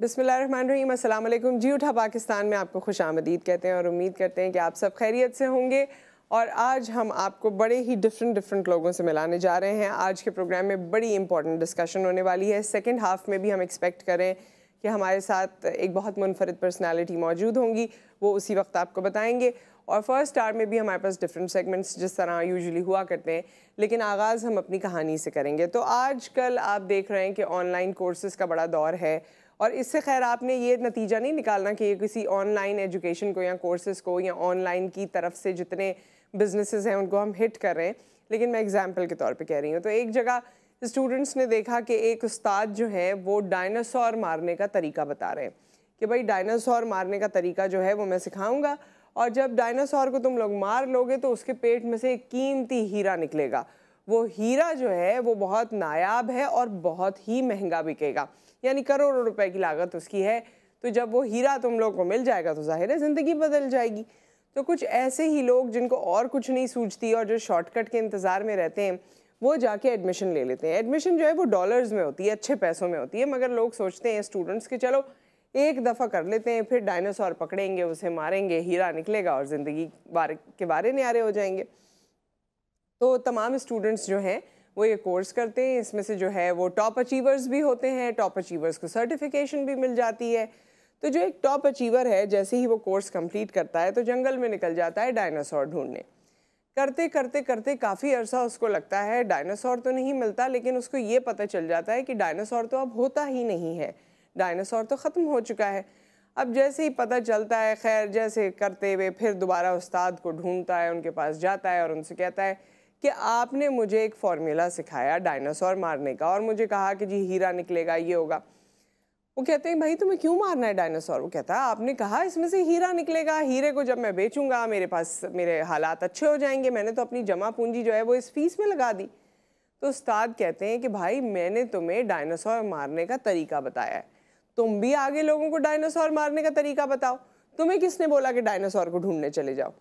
बिसमीम जी उठा पाकिस्तान में आपको खुश आमदीद कहते हैं और उम्मीद करते हैं कि आप सब खैरियत से होंगे और आज हम आपको बड़े ही डिफरेंट डिफरेंट लोगों से मिलाने जा रहे हैं आज के प्रोग्राम में बड़ी इंपॉर्टेंट डिस्कशन होने वाली है सेकेंड हाफ में भी हम एक्सपेक्ट करें कि हमारे साथ एक बहुत मुनफरद पर्सनैलिटी मौजूद होंगी वो उसी वक्त आपको बताएंगे और फर्स्ट आर में भी हमारे पास डिफरेंट सेगमेंट्स जिस तरह यूजुअली हुआ करते हैं लेकिन आगाज़ हम अपनी कहानी से करेंगे तो आज कल आप देख रहे हैं कि ऑनलाइन कोर्सेज़ का बड़ा दौर है और इससे खैर आपने ये नतीजा नहीं निकालना कि ये किसी ऑनलाइन एजुकेशन को या कोर्सेज़ को या ऑनलाइन की तरफ से जितने बिजनेसेस हैं उनको हम हिट कर रहे हैं लेकिन मैं एग्जाम्पल के तौर पर कह रही हूँ तो एक जगह स्टूडेंट्स ने देखा कि एक उस्ताद जो है वो डायनासोर मारने का तरीका बता रहे हैं कि भाई डायनासोर मारने का तरीका जो है वो मैं सिखाऊंगा और जब डायनासोर को तुम लोग मार लोगे तो उसके पेट में से एक कीमती हीरा निकलेगा वो हीरा जो है वो बहुत नायाब है और बहुत ही महंगा बिकेगा यानी करोड़ों रुपए की लागत उसकी है तो जब वो हीरा तुम लोग को मिल जाएगा तो जाहिर है ज़िंदगी बदल जाएगी तो कुछ ऐसे ही लोग जिनको और कुछ नहीं सूझती और जो शॉर्टकट के इंतज़ार में रहते हैं वो जाके एडमिशन ले लेते हैं एडमिशन जो है वो डॉलर्स में होती है अच्छे पैसों में होती है मगर लोग सोचते हैं स्टूडेंट्स के चलो एक दफ़ा कर लेते हैं फिर डायनासोर पकड़ेंगे उसे मारेंगे हीरा निकलेगा और ज़िंदगी बारे के बारे नारे हो जाएंगे तो तमाम स्टूडेंट्स जो हैं वो ये कोर्स करते हैं इसमें से जो है वो टॉप अचीवर्स भी होते हैं टॉप अचीवर्स को सर्टिफिकेशन भी मिल जाती है तो जो एक टॉप अचीवर है जैसे ही वो कोर्स कंप्लीट करता है तो जंगल में निकल जाता है डायनासोर ढूंढने करते करते करते काफ़ी अरसा उसको लगता है डायनासोर तो नहीं मिलता लेकिन उसको ये पता चल जाता है कि डायनासोर तो अब होता ही नहीं है डायनासोर तो ख़त्म हो चुका है अब जैसे ही पता चलता है खैर जैसे करते हुए फिर दोबारा उस्ताद को ढूंढता है उनके पास जाता है और उनसे कहता है कि आपने मुझे एक फार्मूला सिखाया डायनासोर मारने का और मुझे कहा कि जी हीरा निकलेगा ये होगा वो कहते हैं भाई तुम्हें क्यों मारना है डायनासोर वो कहता है आपने कहा इसमें से हीरा निकलेगा हीरे को जब मैं बेचूंगा मेरे पास मेरे हालात अच्छे हो जाएंगे मैंने तो अपनी जमा पूंजी जो है वो इस फीस में लगा दी तो उस्ताद कहते हैं कि भाई मैंने तुम्हें डायनासोर मारने का तरीका बताया है तुम भी आगे लोगों को डायनासोर मारने का तरीका बताओ तुम्हें किसने बोला कि डायनासोर को ढूंढने चले जाओ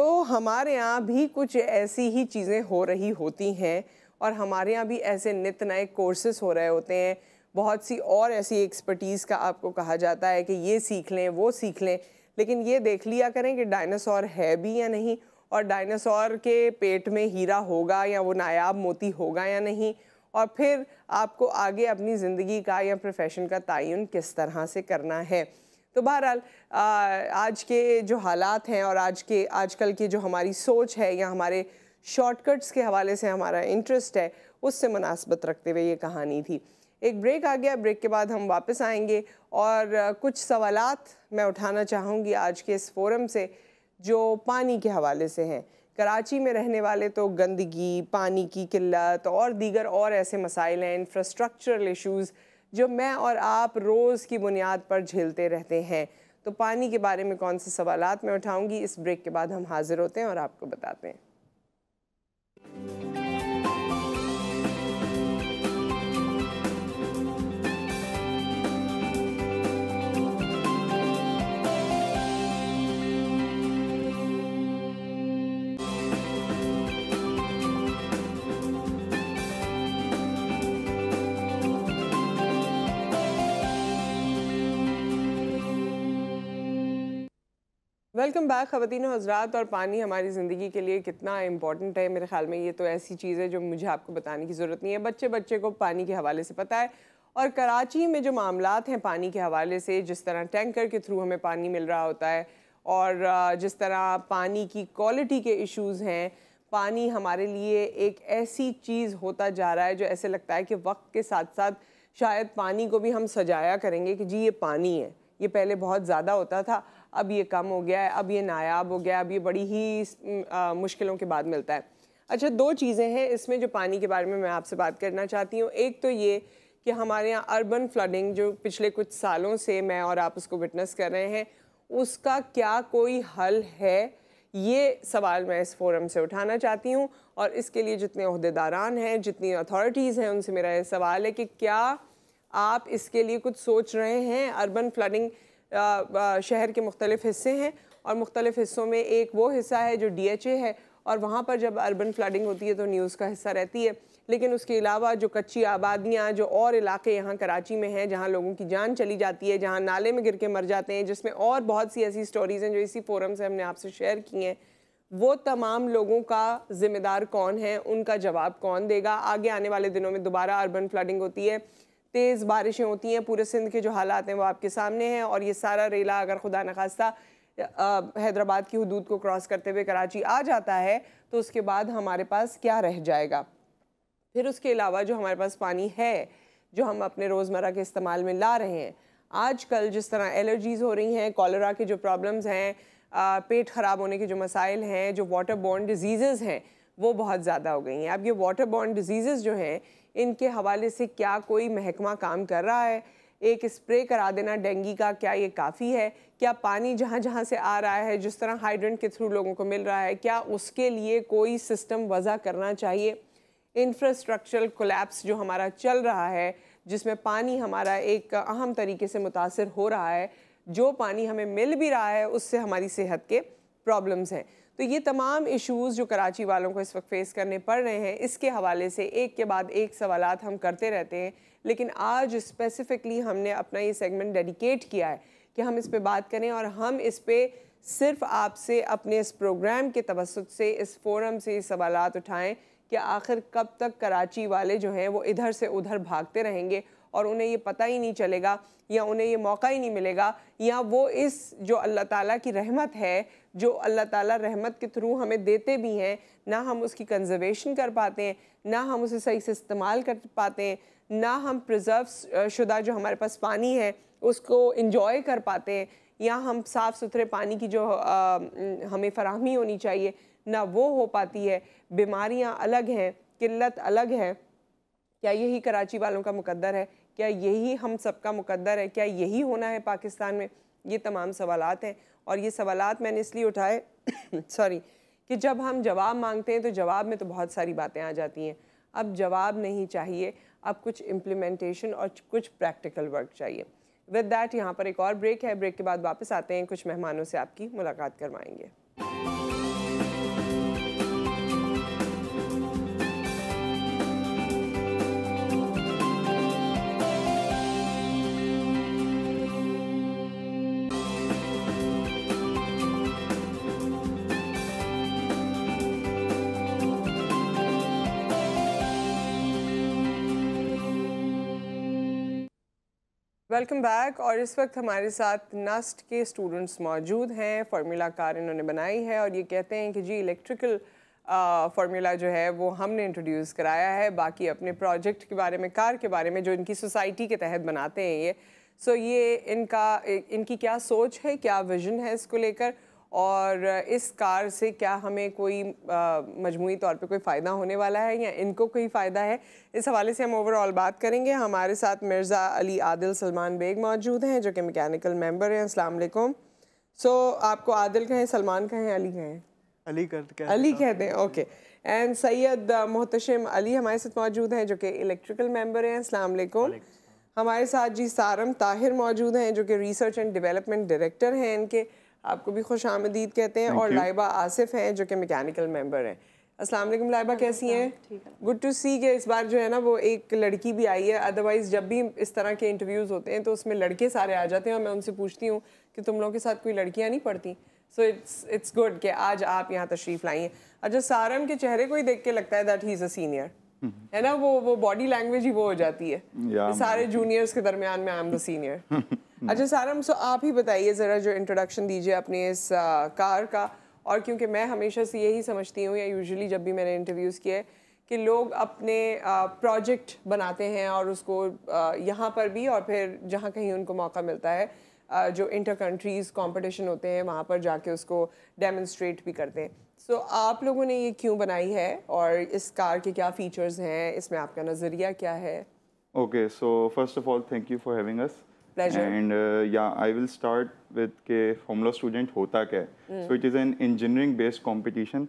तो हमारे यहाँ भी कुछ ऐसी ही चीज़ें हो रही होती हैं और हमारे यहाँ भी ऐसे नित नए कोर्सेस हो रहे होते हैं बहुत सी और ऐसी एक्सपर्टीज़ का आपको कहा जाता है कि ये सीख लें वो सीख लें लेकिन ये देख लिया करें कि डायनासोर है भी या नहीं और डायनासोर के पेट में हीरा होगा या वो नायाब मोती होगा या नहीं और फिर आपको आगे अपनी ज़िंदगी का या प्रोफेशन का तयन किस तरह से करना है तो बहरहाल आज के जो हालात हैं और आज के आजकल की जो हमारी सोच है या हमारे शॉर्टकट्स के हवाले से हमारा इंटरेस्ट है उससे मुनासबत रखते हुए ये कहानी थी एक ब्रेक आ गया ब्रेक के बाद हम वापस आएंगे और कुछ सवाल मैं उठाना चाहूँगी आज के इस फोरम से जो पानी के हवाले से हैं कराची में रहने वाले तो गंदगी पानी की किल्लत और दीगर और ऐसे मसाइल हैं इंफ्रास्ट्रक्चरल इशूज़ जो मैं और आप रोज़ की बुनियाद पर झेलते रहते हैं तो पानी के बारे में कौन से सवाल मैं उठाऊंगी इस ब्रेक के बाद हम हाजिर होते हैं और आपको बताते हैं वेलकम बैक ख़वान हजरात और पानी हमारी ज़िंदगी के लिए कितना इंपॉर्टेंट है मेरे ख्याल में ये तो ऐसी चीज़ है जो मुझे आपको बताने की ज़रूरत नहीं है बच्चे बच्चे को पानी के हवाले से पता है और कराची में जो मामला हैं पानी के हवाले से जिस तरह टैंकर के थ्रू हमें पानी मिल रहा होता है और जिस तरह पानी की क्वालिटी के इशूज़ हैं पानी हमारे लिए एक ऐसी चीज़ होता जा रहा है जो ऐसे लगता है कि वक्त के साथ साथ शायद पानी को भी हम सजाया करेंगे कि जी ये पानी है ये पहले बहुत ज़्यादा होता था अब ये कम हो गया है अब ये नायाब हो गया अब ये बड़ी ही आ, मुश्किलों के बाद मिलता है अच्छा दो चीज़ें हैं इसमें जो पानी के बारे में मैं आपसे बात करना चाहती हूँ एक तो ये कि हमारे यहाँ अर्बन फ्लडिंग जो पिछले कुछ सालों से मैं और आप उसको विटनेस कर रहे हैं उसका क्या कोई हल है ये सवाल मैं इस फोरम से उठाना चाहती हूँ और इसके लिए जितने अहदेदारान हैं जितनी अथॉरिटीज़ हैं उनसे मेरा ये सवाल है कि क्या आप इसके लिए कुछ सोच रहे हैं अर्बन फ्लडिंग शहर के मुख्तलिफ हिस्से हैं और मुख्तलिफ हिस्सों में एक वो हिस्सा है जो डी एच ए है और वहाँ पर जब अर्बन फ्लडिंग होती है तो न्यूज़ का हिस्सा रहती है लेकिन उसके अलावा जो कच्ची आबादियाँ जो और इलाके यहाँ कराची में हैं जहाँ लोगों की जान चली जाती है जहाँ नाले में गिर के मर जाते हैं जिसमें और बहुत सी ऐसी स्टोरीज़ हैं जो इसी फोरम से हमने आपसे शेयर की हैं वो तमाम लोगों का जिम्मेदार कौन है उनका जवाब कौन देगा आगे आने वाले दिनों में दोबारा अर्बन फ्लडिंग होती है तेज़ बारिशें होती हैं पूरे सिंध के जो हालात हैं वो आपके सामने हैं और ये सारा रेला अगर खुदा नखास्ता हैदराबाद की हदूद को क्रॉस करते हुए कराची आ जाता है तो उसके बाद हमारे पास क्या रह जाएगा फिर उसके अलावा जो हमारे पास पानी है जो हम अपने रोज़मर्रा के इस्तेमाल में ला रहे हैं आजकल जिस तरह एलर्जीज़ हो रही हैं कॉलरा के जो प्रॉब्लम्स हैं पेट ख़राब होने के जो मसाइल हैं जो वाटर बॉर्न डिजीज़ हैं वो बहुत ज़्यादा हो गई हैं अब ये वाटर बॉर्न डिजीज़ जो हैं इनके हवाले से क्या कोई महकमा काम कर रहा है एक स्प्रे करा देना डेंगी का क्या ये काफ़ी है क्या पानी जहाँ जहाँ से आ रहा है जिस तरह हाइड्रेंट के थ्रू लोगों को मिल रहा है क्या उसके लिए कोई सिस्टम वज़ा करना चाहिए इंफ्रास्ट्रक्चरल कोलेप्स जो हमारा चल रहा है जिसमें पानी हमारा एक अहम तरीके से मुतासर हो रहा है जो पानी हमें मिल भी रहा है उससे हमारी सेहत के प्रॉब्लम्स हैं तो ये तमाम इश्यूज़ जो कराची वालों को इस वक्त फेस करने पड़ रहे हैं इसके हवाले से एक के बाद एक सवाल हम करते रहते हैं लेकिन आज स्पेसिफ़िकली हमने अपना ये सेगमेंट डेडिकेट किया है कि हम इस पर बात करें और हम इस पर सिर्फ आपसे अपने इस प्रोग्राम के तवसत से इस फोरम से ये सवाल उठाएँ कि आखिर कब तक कराची वाले जो हैं वो इधर से उधर भागते रहेंगे और उन्हें ये पता ही नहीं चलेगा या उन्हें ये मौका ही नहीं मिलेगा या वो इस जो अल्लाह ताला की रहमत है जो अल्लाह ताला रहमत के थ्रू हमें देते भी हैं ना हम उसकी कंजर्वेशन कर पाते हैं ना हम उसे सही से इस्तेमाल कर पाते हैं ना हम प्रिजर्व शुदा जो हमारे पास पानी है उसको इंजॉय कर पाते हैं या हम साफ़ सुथरे पानी की जो आ, हमें फरहमी होनी चाहिए ना वो हो पाती है बीमारियाँ अलग हैं किल्लत अलग है क्या यही कराची वालों का मुकद्दर है क्या यही हम सबका मुकद्दर है क्या यही होना है पाकिस्तान में ये तमाम सवाल हैं और ये सवाल मैंने इसलिए उठाए सॉरी कि जब हम जवाब मांगते हैं तो जवाब में तो बहुत सारी बातें आ जाती हैं अब जवाब नहीं चाहिए अब कुछ इम्प्लीमेंटेशन और कुछ प्रैक्टिकल वर्क चाहिए विद डैट यहाँ पर एक और ब्रेक है ब्रेक के बाद वापस आते हैं कुछ मेहमानों से आपकी मुलाकात करवाएंगे वेलकम बैक और इस वक्त हमारे साथ नस्ट के स्टूडेंट्स मौजूद हैं फार्मूला कार इन्होंने बनाई है और ये कहते हैं कि जी इलेक्ट्रिकल फार्मूला जो है वो हमने इंट्रोड्यूस कराया है बाकी अपने प्रोजेक्ट के बारे में कार के बारे में जो इनकी सोसाइटी के तहत बनाते हैं ये सो so ये इनका इनकी क्या सोच है क्या विजन है इसको लेकर और इस कार से क्या हमें कोई मजमू तौर पे कोई फ़ायदा होने वाला है या इनको कोई फ़ायदा है इस हवाले से हम ओवरऑल बात करेंगे हमारे साथ मिर्ज़ा अली आदिल सलमान बेग मौजूद हैं जो कि मैकेनिकल मेंबर हैं अस्सलाम वालेकुम सो आपको आदिल कहें सलमान कहें अली कहें अली कर अली कहते हैं ओके एंड सैयद मोहतशम अली हमारे साथ मौजूद हैं जो कि इलेक्ट्रिकल मेंबर हैं अस्सलाम वालेकुम हमारे साथ जी सारम ताहिर मौजूद हैं जो कि रिसर्च एंड डेवलपमेंट डायरेक्टर हैं इनके आपको भी खुश आमदीद कहते हैं और लाइबा आसिफ हैं जो कि मैकेनिकल मेंबर हैं वालेकुम लाइबा कैसी हैं गुड टू सी के इस बार जो है ना वो एक लड़की भी आई है अदरवाइज़ जब भी इस तरह के इंटरव्यूज़ होते हैं तो उसमें लड़के सारे आ जाते हैं और मैं उनसे पूछती हूँ कि तुम लोगों के साथ कोई लड़कियाँ नहीं पढ़ती सो इट्स इट्स गुड कि आज आप यहाँ तशरीफ़ लाई हैं अच्छा सारम के चेहरे को ही देख के लगता है that he is a senior है ना वो वो बॉडी लैंग्वेज ही वो हो जाती है सारे जूनियर्स के दरमियान में I am the senior Hmm. अच्छा सारम सो आप ही बताइए ज़रा जो इंट्रोडक्शन दीजिए अपने इस कार का और क्योंकि मैं हमेशा से यही समझती हूँ या यूजुअली जब भी मैंने इंटरव्यूज़ किए कि लोग अपने प्रोजेक्ट बनाते हैं और उसको यहाँ पर भी और फिर जहाँ कहीं उनको मौका मिलता है जो इंटर कंट्रीज़ कॉम्पटिशन होते हैं वहाँ पर जाके उसको डेमोन्स्ट्रेट भी करते हैं सो so, आप लोगों ने ये क्यों बनाई है और इस कार के क्या फीचर्स हैं इसमें आपका नज़रिया क्या है okay so first of all thank you for having us pleasure. And uh, yeah, I will start with के formula student होता क्या है So it is an engineering based competition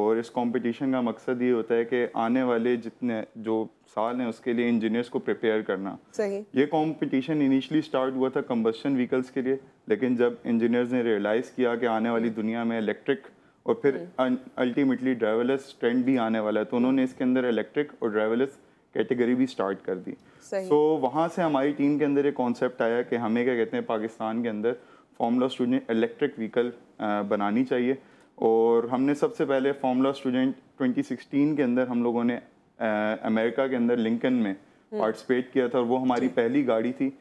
और इस कंपटीशन का मकसद ये होता है कि आने वाले जितने जो साल हैं उसके लिए इंजीनियर्स को प्रिपेयर करना सही ये कंपटीशन इनिशियली स्टार्ट हुआ था कम्बस्टन व्हीकल्स के लिए लेकिन जब इंजीनियर्स ने रियलाइज़ किया कि आने वाली hmm. दुनिया में इलेक्ट्रिक और फिर अल्टीमेटली ड्राइवरलेस ट्रेंड भी आने वाला है तो उन्होंने इसके अंदर इलेक्ट्रिक और ड्राइवरलेस कैटेगरी भी स्टार्ट कर दी सो so, वहाँ से हमारी टीम के अंदर एक कॉन्सेप्ट आया कि हमें क्या कहते हैं पाकिस्तान के अंदर फॉर्मूला स्टूडेंट इलेक्ट्रिक व्हीकल बनानी चाहिए और हमने सबसे पहले फॉर्मूला स्टूडेंट 2016 के अंदर हम लोगों ने अमेरिका के अंदर लिंकन में पार्टिसिपेट हम्म। किया था और वो हमारी पहली गाड़ी थी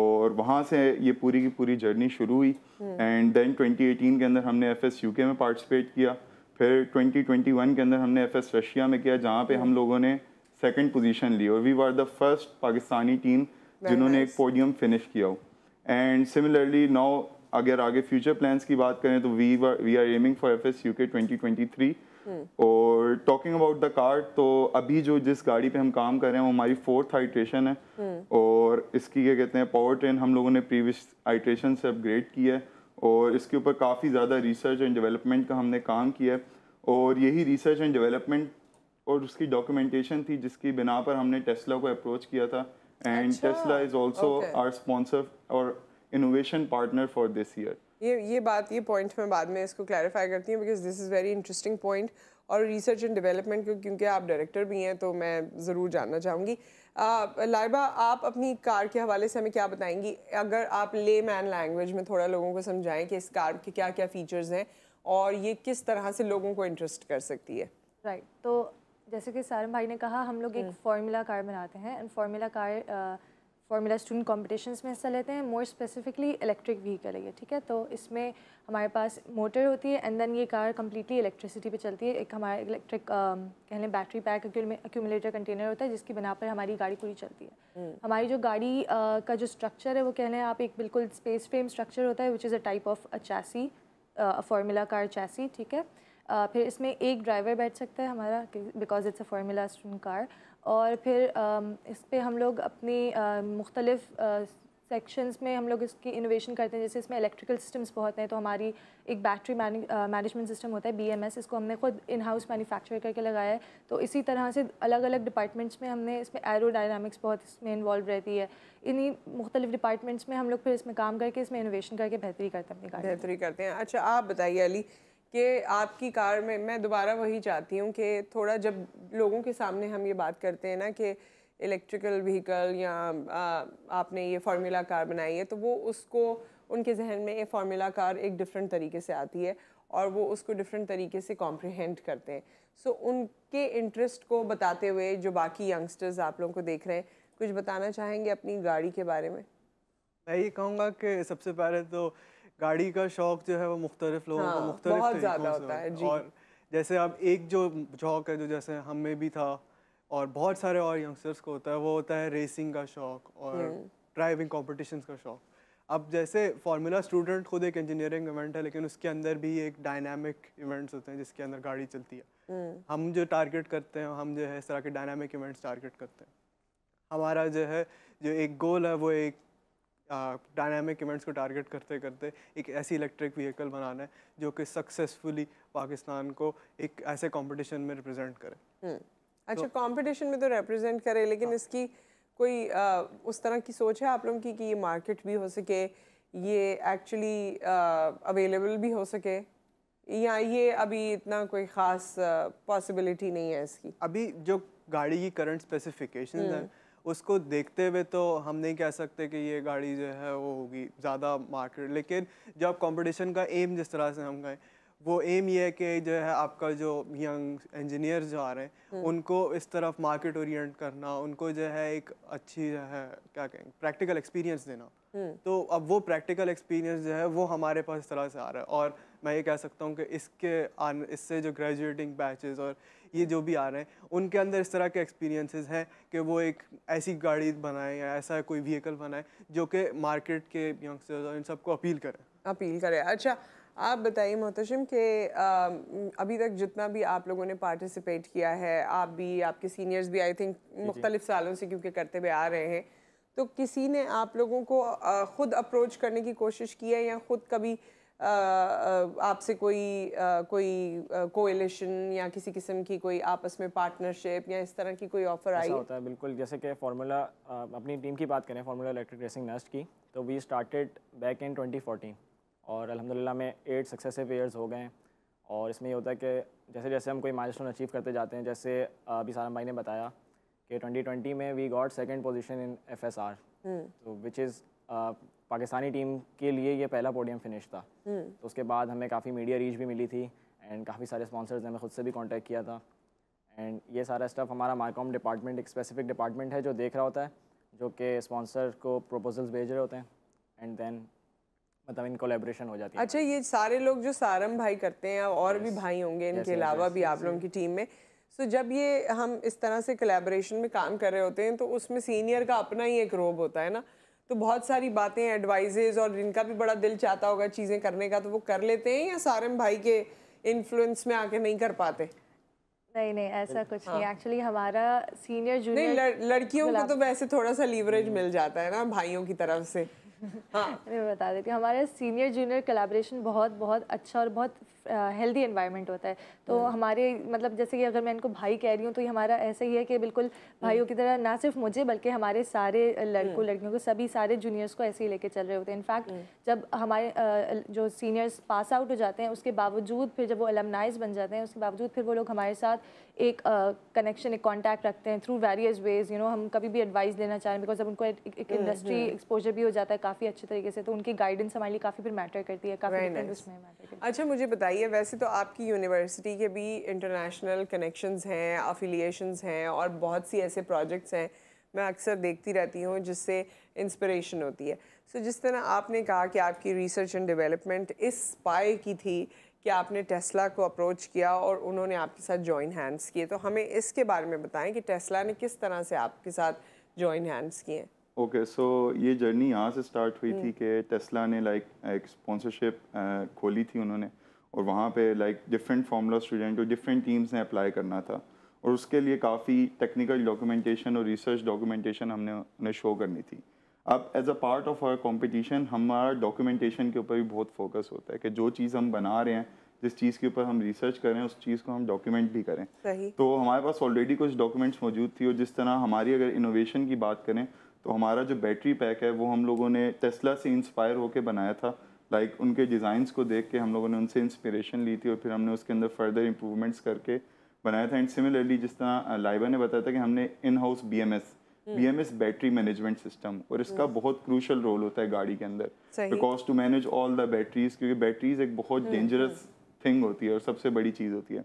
और वहाँ से ये पूरी की पूरी जर्नी शुरू हुई एंड देन 2018 के अंदर हमने एफ एस के में पार्टिसिपेट किया फिर 2021 के अंदर हमने एफ एस रशिया में किया जहाँ पे हम्म। हम लोगों ने सेकंड पोजीशन ली और we were the first Pakistani team जिन्होंने nice. एक पोडियम फिनिश किया हो एंड सिमिलरली नाउ अगर आगे फ्यूचर प्लान्स की बात करें तो we we are aiming for F S U K twenty twenty three और टॉकिंग अबाउट द कार तो अभी जो जिस गाड़ी पे हम काम कर रहे हैं वो हमारी फोर्थ हाइट्रेशन है hmm. और इसकी क्या कहते हैं पावर ट्रेन हम लोगों ने प्रीवियस हाइट्रेशन से अपग्रेड की है और इसके ऊपर काफ़ी ज़्यादा रिसर्च एंड डेवलपमेंट का हमने काम किया है और यही रिसर्च एंड डेवलपमेंट और उसकी डॉक्यूमेंटेशन थी जिसकी बिना पर हमने टेस्ला को अप्रोच किया था and Tesla is also our sponsor और innovation partner for this year ये ये बात ये पॉइंट मैं बाद में इसको क्लैरिफाई करती हूँ because this is very interesting point और रिसर्च एंड डेवलपमेंट को क्योंकि आप डायरेक्टर भी हैं तो मैं ज़रूर जानना चाहूँगी लाइबा आप अपनी कार के हवाले से हमें क्या बताएंगी अगर आप ले मैन लैंग्वेज में थोड़ा लोगों को समझाएं कि इस कार के क्या क्या फ़ीचर्स हैं और ये किस तरह से लोगों को इंटरेस्ट कर सकती है राइट right. तो जैसे कि सारम भाई ने कहा हम लोग एक फार्मूला हम्म। कार बनाते हैं and formula car formula student competitions में हिस्सा लेते हैं मोर स्पेसिफिकली इलेक्ट्रिक व्हीकल है ठीक है तो इसमें हमारे पास मोटर होती है एंड देन ये कार कम्प्लीटली इलेक्ट्रिसिटी पे चलती है एक हमारा इलेक्ट्रिक कह लें बैटरी पैक अक्यूमुलेटर कंटेनर होता है जिसकी बना पर हमारी गाड़ी पूरी चलती है हम्म। हमारी जो गाड़ी uh, का जो स्ट्रक्चर है वो कह लें आप एक बिल्कुल स्पेस फ्रेम स्ट्रक्चर होता है which is a type of a chassis formula car chassis ठीक है फिर इसमें एक ड्राइवर बैठ सकता है हमारा because it's a formula student car और फिर uh, इस पर हम लोग अपनी uh, मुख्तलिफ़ सेक्शंस में हम लोग इसकी इनोवेशन करते हैं जैसे इसमें इलेक्ट्रिकल सिस्टम्स बहुत हैं तो हमारी एक बैटरी मैनेजमेंट सिस्टम होता है बीएमएस इसको हमने खुद इन हाउस मैन्युफैक्चर करके लगाया है तो इसी तरह से अलग अलग डिपार्टमेंट्स में हमने इसमें एरोडायनामिक्स बहुत इसमें इन्वॉल्व रहती है इन्हीं मुख्तलिफ डिपार्टमेंट्स में हम लोग फिर इसमें काम करके इसमें इनोवेशन करके बेहतरी करते हैं अपनी बेहतरी करते हैं अच्छा आप बताइए अली कि आपकी कार में मैं दोबारा वही चाहती हूँ कि थोड़ा जब लोगों के सामने हम ये बात करते हैं ना कि इलेक्ट्रिकल व्हीकल या आ, आपने ये फार्मूला कार बनाई है तो वो उसको उनके जहन में ये फार्मूला कार एक डिफरेंट तरीके से आती है और वो उसको डिफरेंट तरीके से कॉम्प्रिहेंड करते हैं सो so, उनके इंटरेस्ट को बताते हुए जो बाकी यंगस्टर्स आप लोगों को देख रहे हैं कुछ बताना चाहेंगे अपनी गाड़ी के बारे में मैं ये कहूँगा कि सबसे पहले तो गाड़ी का शौक जो है वो मुख्तलिफ लोगों हाँ, का मुख्तलिफ ज़्यादा होता है जी। और जैसे अब एक जो शौक है जो जैसे हम में भी था और बहुत सारे और यंगस्टर्स को होता है वो होता है रेसिंग का शौक और ड्राइविंग कॉम्पिटिशन हम्म। का शौक अब जैसे फार्मूला स्टूडेंट खुद एक इंजीनियरिंग इवेंट है लेकिन उसके अंदर भी एक डायनामिक इवेंट्स होते हैं जिसके अंदर गाड़ी चलती है हम्म। हम जो टारगेट करते हैं हम जो है इस तरह के डायनामिक इवेंट्स टारगेट करते हैं हमारा जो है जो एक गोल है वो एक डायनामिक इवेंट्स को टारगेट करते करते एक ऐसी इलेक्ट्रिक व्हीकल बनाना है जो कि सक्सेसफुली पाकिस्तान को एक ऐसे कंपटीशन में रिप्रेजेंट करे हम्म। तो अच्छा कंपटीशन में तो रिप्रेजेंट करे लेकिन हाँ। इसकी कोई उस तरह की सोच है आप लोगों की कि ये मार्केट भी हो सके ये एक्चुअली अवेलेबल भी हो सके या ये अभी इतना कोई ख़ास पॉसिबिलिटी नहीं है इसकी अभी जो गाड़ी की करंट स्पेसिफिकेशन है उसको देखते हुए तो हम नहीं कह सकते कि ये गाड़ी जो है वो होगी ज़्यादा मार्केट लेकिन जब कंपटीशन का एम जिस तरह से हम गए वो एम ये है कि जो है आपका जो यंग इंजीनियर जो आ रहे हैं हम्म। उनको इस तरफ मार्केट ओरिएंट करना उनको जो है एक अच्छी जो है क्या कहेंगे प्रैक्टिकल एक्सपीरियंस देना हम्म। तो अब वो प्रैक्टिकल एक्सपीरियंस जो है वो हमारे पास इस तरह से आ रहा है और मैं ये कह सकता हूँ कि इसके आने इससे जो ग्रेजुएटिंग बैचेज़ और ये जो भी आ रहे हैं उनके अंदर इस तरह के एक्सपीरियंसेस हैं कि वो एक ऐसी गाड़ी बनाए या ऐसा कोई व्हीकल बनाए जो कि मार्केट के यंगस्टर्स और इन सबको अपील करें अपील करें अच्छा आप बताइए मोहतशम आ, अभी तक जितना भी आप लोगों ने पार्टिसिपेट किया है आप भी आपके सीनियर्स भी आई थिंक मुख्तलिफ सालों से क्योंकि करते हुए आ रहे हैं तो किसी ने आप लोगों को ख़ुद अप्रोच करने की कोशिश की है या ख़ुद कभी आपसे कोई कोई कोएलिशन या किसी किस्म की कोई आपस में पार्टनरशिप या इस तरह की कोई ऑफर आई होता है बिल्कुल जैसे कि फार्मूला अपनी टीम की बात करें फार्मूला इलेक्ट्रिक रेसिंग नेस्ट की तो वी स्टार्टेड बैक इन 2014 और अलहमदिल्ला में एट सक्सेसिव ईयर्स हो गए हैं और इसमें ये होता है कि जैसे जैसे हम कोई माइल अचीव करते जाते हैं जैसे अभी सारा भाई ने बताया कि ट्वेंटी में we got second position in FSR तो विच इज़ पाकिस्तानी टीम के लिए ये पहला पोडियम फिनिश था हम्म। तो उसके बाद हमें काफ़ी मीडिया रीच भी मिली थी एंड काफ़ी सारे स्पॉन्सर्स ने हमें खुद से भी कॉन्टैक्ट किया था एंड ये सारा स्टफ हमारा मार्कॉम डिपार्टमेंट एक स्पेसिफिक डिपार्टमेंट है जो देख रहा होता है जो कि स्पॉन्सर को प्रपोजल्स भेज रहे होते हैं एंड देन मतलब इन कोलेब्रेशन हो जाती है अच्छा ये सारे लोग जो सारम भाई करते हैं और yes. भी भाई होंगे इनके अलावा yes, yes, भी आप लोगों की टीम में सो so, जब ये हम इस तरह से कोलेब्रेशन में काम कर रहे होते हैं तो उसमें सीनियर का अपना ही एक रोब होता है ना तो बहुत सारी बातें एडवाइजेज और जिनका भी बड़ा दिल चाहता होगा चीज़ें करने का तो वो कर लेते हैं या सारम भाई के इन्फ्लुएंस में आके नहीं कर पाते नहीं नहीं ऐसा कुछ हाँ। नहीं एक्चुअली हमारा सीनियर जूनियर नहीं लड़, लड़कियों को तो वैसे थोड़ा सा लीवरेज हम्म. मिल जाता है ना भाइयों की तरफ से हाँ नहीं बता देती हूँ हमारे सीनियर जूनियर कलेब्रेशन बहुत बहुत अच्छा और बहुत हेल्दी इन्वायरमेंट uh, होता है तो hmm. हमारे मतलब जैसे कि अगर मैं इनको भाई कह रही हूँ तो ये हमारा ऐसा ही है कि बिल्कुल hmm. भाइयों की तरह ना सिर्फ मुझे बल्कि हमारे सारे लड़कों hmm. लड़कियों को सभी सारे जूनियर्स को ऐसे ही लेके चल रहे होते हैं इनफैक्ट जब हमारे uh, जो सीनियर्स पास आउट हो जाते हैं उसके बावजूद फिर जब वो एलमनाइज बन जाते हैं उसके बावजूद फिर वो लोग हमारे साथ एक कनेक्शन uh, एक कॉन्टैक्ट रखते हैं through various ways you know हम कभी भी एडवाइस देना चाहें बिकॉज जब उनको एक इंडस्ट्री एक्सपोजर भी हो जाता है काफ़ी अच्छे तरीके से तो उनकी गाइडेंस हमारे लिए काफ़ी फिर मैटर करती है काफ़ी उसमें अच्छा मुझे बताया बताइए वैसे तो आपकी यूनिवर्सिटी के भी इंटरनेशनल कनेक्शंस हैं अफिलिएशंस हैं और बहुत सी ऐसे प्रोजेक्ट्स हैं मैं अक्सर देखती रहती हूँ जिससे इंस्पिरेशन होती है सो so, जिस तरह आपने कहा कि आपकी रिसर्च एंड डेवलपमेंट इस पाए की थी कि आपने टेस्ला को अप्रोच किया और उन्होंने आपके साथ जॉइन हैंड्स किए तो हमें इसके बारे में बताएं कि टेस्ला ने किस तरह से आपके साथ जॉइन हैंड्स किए ओके सो ये जर्नी यहाँ से स्टार्ट हुई थी हम्म। कि टेस्ला ने लाइक एक स्पॉन्सरशिप खोली थी उन्होंने और वहाँ पे लाइक डिफरेंट फार्मूला स्टूडेंट और डिफरेंट टीम्स ने अप्लाई करना था और उसके लिए काफ़ी टेक्निकल डॉक्यूमेंटेशन और रिसर्च डॉक्यूमेंटेशन हमने उन्हें शो करनी थी अब as a part of our competition हमारा डॉक्यूमेंटेशन के ऊपर भी बहुत फोकस होता है कि जो चीज़ हम बना रहे हैं जिस चीज़ के ऊपर हम रिसर्च कर रहे हैं उस चीज़ को हम डॉक्यूमेंट भी करें सही। तो हमारे पास ऑलरेडी कुछ डॉक्यूमेंट्स मौजूद थी और जिस तरह हमारी अगर इनोवेशन की बात करें तो हमारा जो बैटरी पैक है वो हम लोगों ने टेस्ला से इंस्पायर होकर बनाया था लाइक like, उनके डिज़ाइंस को देख के हम लोगों ने उनसे इंस्पिरेशन ली थी और फिर हमने उसके अंदर फर्दर इम्प्रूवमेंट्स करके बनाया था एंड सिमिलरली जिस तरह लाइबा ने बताया था कि हमने in house B M S B M S battery management system और इसका हम्म। बहुत क्रूशल रोल होता है गाड़ी के अंदर because to manage all the batteries क्योंकि बैटरीज एक बहुत डेंजरस हम्म, थिंग हम्म। होती है और सबसे बड़ी चीज़ होती है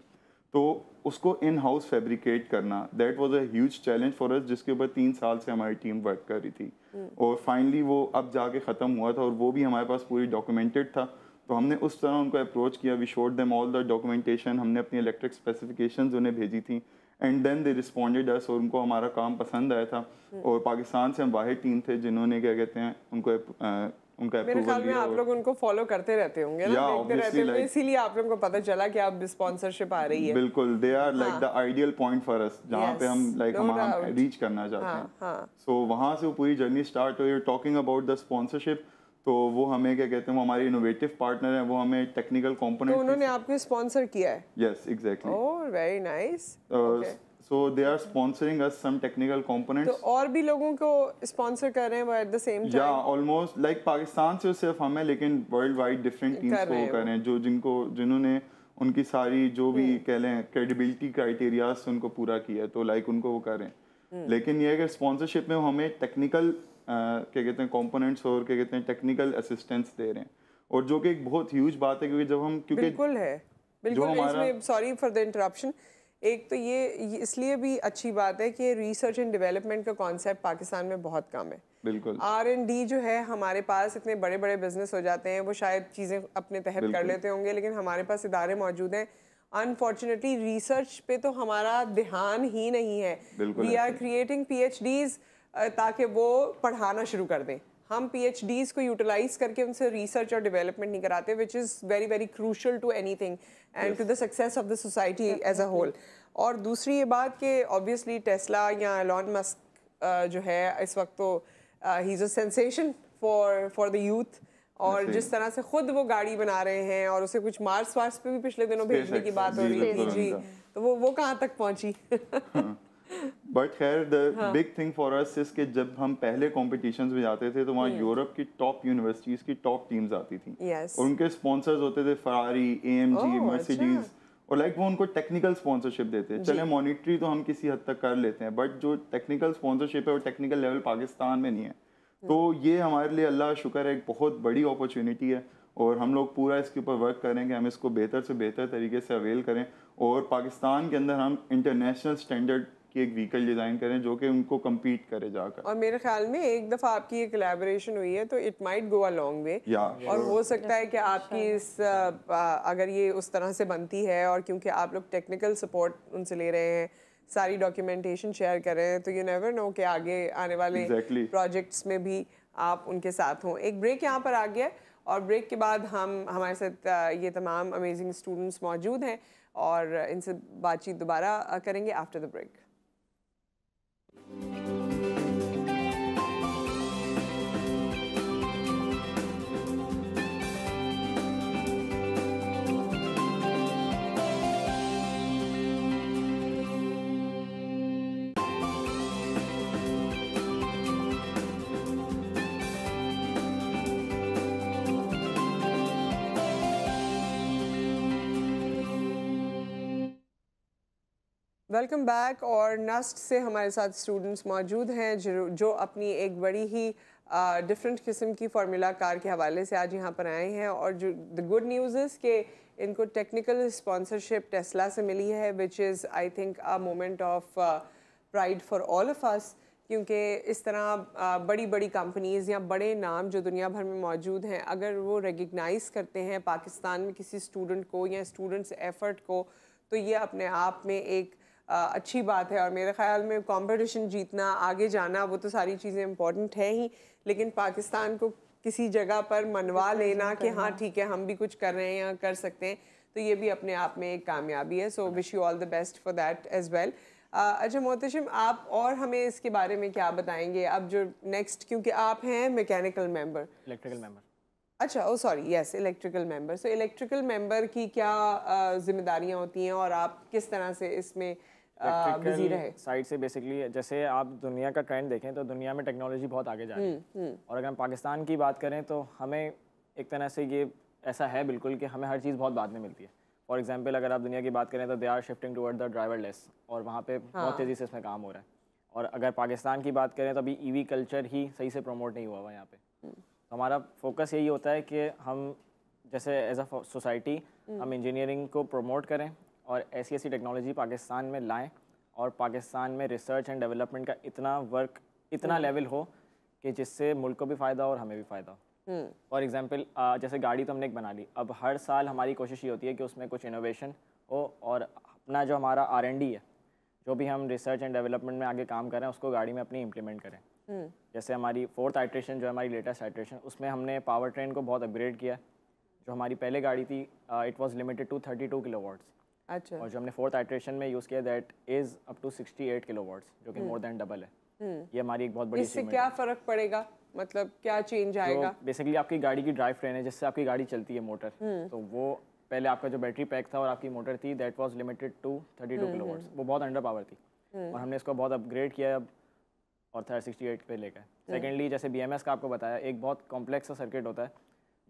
तो उसको इन हाउस फैब्रिकेट करना that was a challenge for us जिसके ऊपर तीन साल से हमारी टीम वर्क कर रही थी Hmm. और फाइनली वो अब जाके ख़त्म हुआ था और वो भी हमारे पास पूरी डॉक्यूमेंटेड था तो हमने उस तरह उनको अप्रोच किया we showed them all the documentation हमने अपनी इलेक्ट्रिक स्पेसिफिकेशन उन्हें भेजी थी and then they responded us और उनको हमारा काम पसंद आया था hmm. और पाकिस्तान से हम वाहिद टीम थे जिन्होंने क्या कहते हैं उनको उनका मेरे ख्याल में आप लोग उनको फॉलो करते रहते होंगे ना देखते रहते होंगे इसीलिए आप लोगों को पता चला कि आप स्पॉन्सरशिप आ रही है बिल्कुल they are like the ideal point for us जहाँ पे हम लाइक हम रीच करना चाहते हाँ, हैं सो हाँ। वहाँ से वो पूरी जर्नी स्टार्ट हुई टॉकिंग अबाउट द स्पॉन्सरशिप तो वो हमें क्या कहते हैं वो हमारे इनोवेटिव पार्टनर है वो हमें टेक्निकल कंपोनेंट तो उन्होंने आपको स्पॉन्सर किया है yes exactly oh very nice so they are sponsoring us some technical components तो और भी लोगों को स्पॉन्सर कर रहे हैं एट द सेम टाइम या ऑलमोस्ट लाइक पाकिस्तान से सिर्फ हम है लेकिन वर्ल्ड वाइड डिफरेंट टीम्स को कर रहे हैं जो जिनको जिन्होंने उनकी सारी जो भी हम्म। कह लें क्रेडिबिलिटी क्राइटेरियाज उनको पूरा किया है तो लाइक उनको वो करें हम्म। लेकिन ये है कि स्पॉन्सरशिप में हमें टेक्निकल क्या कहते हैं कंपोनेंट्स और क्या कहते हैं टेक्निकल असिस्टेंस दे रहे हैं और जो कि एक बहुत ह्यूज बात है क्योंकि जब हम क्योंकि बिल्कुल है बिल्कुल सॉरी फॉर द इंटरप्शन एक तो ये, इसलिए भी अच्छी बात है कि रिसर्च एंड डेवलपमेंट का कॉन्सेप्ट पाकिस्तान में बहुत कम है बिल्कुल आर एंड डी जो है हमारे पास इतने बड़े बड़े बिजनेस हो जाते हैं वो शायद चीज़ें अपने तहत कर लेते होंगे लेकिन हमारे पास इदारे मौजूद हैं अनफॉर्चुनेटली रिसर्च पे तो हमारा ध्यान ही नहीं है वी आर क्रिएटिंग पी ताकि वो पढ़ाना शुरू कर दें हम पी को यूटिलाइज करके उनसे रिसर्च और डेवलपमेंट नहीं कराते which is very very crucial to anything and to the success of the society as a whole और दूसरी ये बात कि ऑब्वियसली टेस्ला या एलॉन मस्क जो है इस वक्त तो he is a sensation for for the youth और जिस तरह से खुद वो गाड़ी बना रहे हैं और उसे कुछ मार्स वार्स पे भी पिछले दिनों भेजने की बात हो रही थी जी तो वो वो कहाँ तक पहुँची हाँ। बट खैर the big thing for us is कि जब हम पहले कॉम्पिटिशन में जाते थे तो वहाँ यूरोप की टॉप यूनिवर्सिटीज़ की टॉप टीम्स आती थी yes. और उनके स्पॉन्सर्स होते थे Ferrari A M G Mercedes और लाइक वो उनको टेक्निकल स्पॉन्सरशिप देते हैं चले मॉनिटरी तो हम किसी हद तक कर लेते हैं बट जो टेक्निकल स्पॉन्सरशिप है वो टेक्निकल लेवल पाकिस्तान में नहीं है hmm. तो ये हमारे लिए अल्लाह शुक्र है एक बहुत बड़ी अपॉर्चुनिटी है और हम लोग पूरा इसके ऊपर वर्क करें कि हम इसको बेहतर से बेहतर तरीके से अवेल करें और पाकिस्तान के अंदर हम इंटरनेशनल स्टैंडर्ड कि एक व्हीकल डिज़ाइन करें जो कि उनको कम्पीट करे जाकर और मेरे ख्याल में एक दफ़ा आपकी ये कलेबोरेशन हुई है तो it might go a long way और हो सकता है कि आपकी इस अगर ये उस तरह से बनती है और क्योंकि आप लोग टेक्निकल सपोर्ट उनसे ले रहे हैं सारी डॉक्यूमेंटेशन शेयर कर रहे हैं तो यू नेवर नो कि आगे आने वाले exactly. में भी आप उनके साथ हों एक ब्रेक यहाँ पर आ गया और ब्रेक के बाद हम हमारे साथ ये तमाम अमेजिंग स्टूडेंट्स मौजूद हैं और इनसे बातचीत दोबारा करेंगे after the break Thank you. Welcome back और नस्ट से हमारे साथ स्टूडेंट्स मौजूद हैं जो, जो अपनी एक बड़ी ही डिफरेंट किस्म की फार्मूला कार के हवाले से आज यहाँ पर आए हैं और जो द गुड न्यूज़ इज़ के इनको टेक्निकल स्पॉन्सरशिप टेस्ला से मिली है which is I think a moment of pride for all of us क्योंकि इस तरह बड़ी बड़ी कंपनीज़ या बड़े नाम जो दुनिया भर में मौजूद हैं अगर वो रिकगनाइज़ करते हैं पाकिस्तान में किसी स्टूडेंट को या स्टूडेंट्स एफ़र्ट को तो ये अपने आप में एक अच्छी बात है और मेरे ख्याल में कंपटीशन जीतना आगे जाना वो तो सारी चीज़ें इम्पॉर्टेंट हैं ही लेकिन पाकिस्तान को किसी जगह पर मनवा लेना कि हाँ, हाँ ठीक है हम भी कुछ कर रहे हैं या कर सकते हैं तो ये भी अपने आप में एक कामयाबी है so wish you all the best for that as well अच्छा मोहतशिम आप और हमें इसके बारे में क्या बताएंगे अब जो नेक्स्ट क्योंकि आप हैं मैकेनिकल मेंबर इलेक्ट्रिकल मेंबर अच्छा oh sorry yes electrical member so electrical member की क्या जिम्मेदारियां होती हैं और आप किस तरह से इसमें बिजी uh, रहे साइड से बेसिकली जैसे आप दुनिया का ट्रेंड देखें तो दुनिया में टेक्नोलॉजी बहुत आगे जा रही है हम्म, हम्म। और अगर हम पाकिस्तान की बात करें तो हमें एक तरह से ये ऐसा है बिल्कुल कि हमें हर चीज़ बहुत बाद में मिलती है फॉर एग्जाम्पल अगर आप दुनिया की बात करें तो they are shifting toward the driverless और वहाँ पे हाँ। बहुत तेज़ी से इसमें काम हो रहा है और अगर पाकिस्तान की बात करें तो अभी ईवी e कल्चर ही सही से प्रमोट नहीं हुआ हुआ यहाँ पे हम्म। तो हमारा फोकस यही होता है कि हम जैसे एज अ सोसाइटी हम इंजीनियरिंग को प्रमोट करें और ऐसी ऐसी टेक्नोलॉजी पाकिस्तान में लाएँ और पाकिस्तान में रिसर्च एंड डेवलपमेंट का इतना वर्क इतना लेवल हम्म। हो कि जिससे मुल्क को भी फ़ायदा हो और हमें भी फ़ायदा हो फॉर एग्ज़ाम्पल हम्म। जैसे गाड़ी तो हमने एक बना ली अब हर साल हमारी कोशिश ये होती है कि उसमें कुछ इनोवेशन हो और अपना जो हमारा आर एन डी है जो भी हम रिसर्च एंड डेवलपमेंट में आगे काम करें उसको गाड़ी में अपनी इम्प्लीमेंट करें हम्म। जैसे हमारी फोर्थ आइट्रेशन जो हमारी लेटेस्ट आइट्रेशन उसमें हमने पावर ट्रेन को बहुत अपग्रेड किया जो हमारी पहले गाड़ी थी it was limited to thirty two kilo अच्छा और जो हमने फोर्थ आइट्रेशन में यूज़ किया that is up to 68 kilowatts जो कि मोर देन डबल है हम्म। ये हमारी एक बहुत बड़ी इससे क्या फ़र्क पड़ेगा मतलब क्या चेंज आएगा बेसिकली आपकी गाड़ी की ड्राइव ट्रेन है जिससे आपकी गाड़ी चलती है मोटर हम्म। तो वो पहले आपका जो बैटरी पैक था और आपकी मोटर थी that was limited to 32 kilowatts वो बहुत अंडर पावर थी हम्म। और हमने इसको बहुत अपग्रेड किया अब और थर्ड सिक्सटी एट पे लेकर सेकेंडली जैसे बी का आपको बताया एक बहुत कॉम्प्लेक्स सर्किट होता है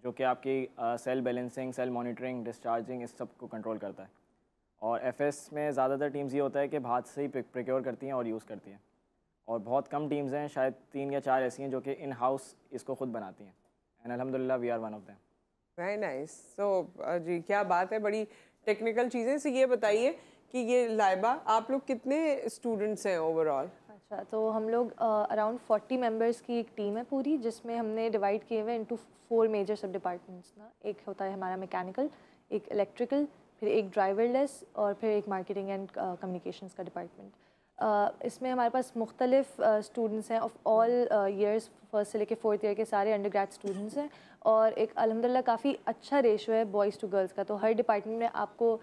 जो कि आपकी cell balancing cell monitoring discharging इस सब को कंट्रोल करता है और एफ में ज़्यादातर टीम्स ये होता है कि हाथ से ही प्रिक्योर करती हैं और यूज़ करती हैं और बहुत कम टीम्स हैं शायद तीन या चार ऐसी हैं जो कि इन हाउस इसको खुद बनाती हैं एंड अलहमदिल्ला we are one of them very nice so जी क्या बात है बड़ी टेक्निकल चीज़ें से ये बताइए कि ये लाइबा आप लोग कितने स्टूडेंट्स हैं ओवरऑल अच्छा तो हम लोग अराउंड फोर्टी मेम्बर्स की एक टीम है पूरी जिसमें हमने डिवाइड किए हुए into four major sub departments ना एक होता है हमारा मैकेनिकल एक इलेक्ट्रिकल फिर एक ड्राइवरलेस और फिर एक मार्केटिंग एंड कम्युनिकेशंस का डिपार्टमेंट uh, इसमें हमारे पास मुख्तलिफ स्टूडेंट्स uh, हैं ऑफ ऑल ईयर्स फर्स्ट से लेके फोर्थ ईयर के सारे अंडर ग्रेड स्टूडेंट्स हैं और एक अलहमदिल्ला काफ़ी अच्छा रेशो है बॉयज़ टू गर्ल्स का तो हर डिपार्टमेंट में आपको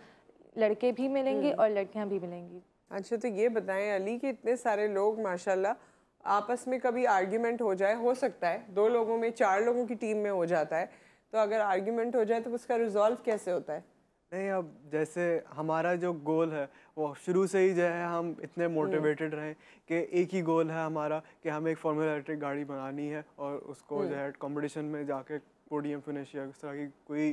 लड़के भी मिलेंगे हम्म। और लड़कियाँ भी मिलेंगी अच्छा तो ये बताएं अली कि इतने सारे लोग माशाल्लाह आपस में कभी आर्ग्यूमेंट हो जाए हो सकता है दो लोगों में चार लोगों की टीम में हो जाता है तो अगर आर्ग्यूमेंट हो जाए तो उसका रिजॉल्व कैसे होता है नहीं अब जैसे हमारा जो गोल है वो शुरू से ही जो है हम इतने मोटिवेटेड हम्म। रहें कि एक ही गोल है हमारा कि हमें एक फॉर्मूला इलेक्ट्रिक गाड़ी बनानी है और उसको हम्म। जो है कॉम्पिटिशन में जाके पोडियम फिनिश या उस तरह की कोई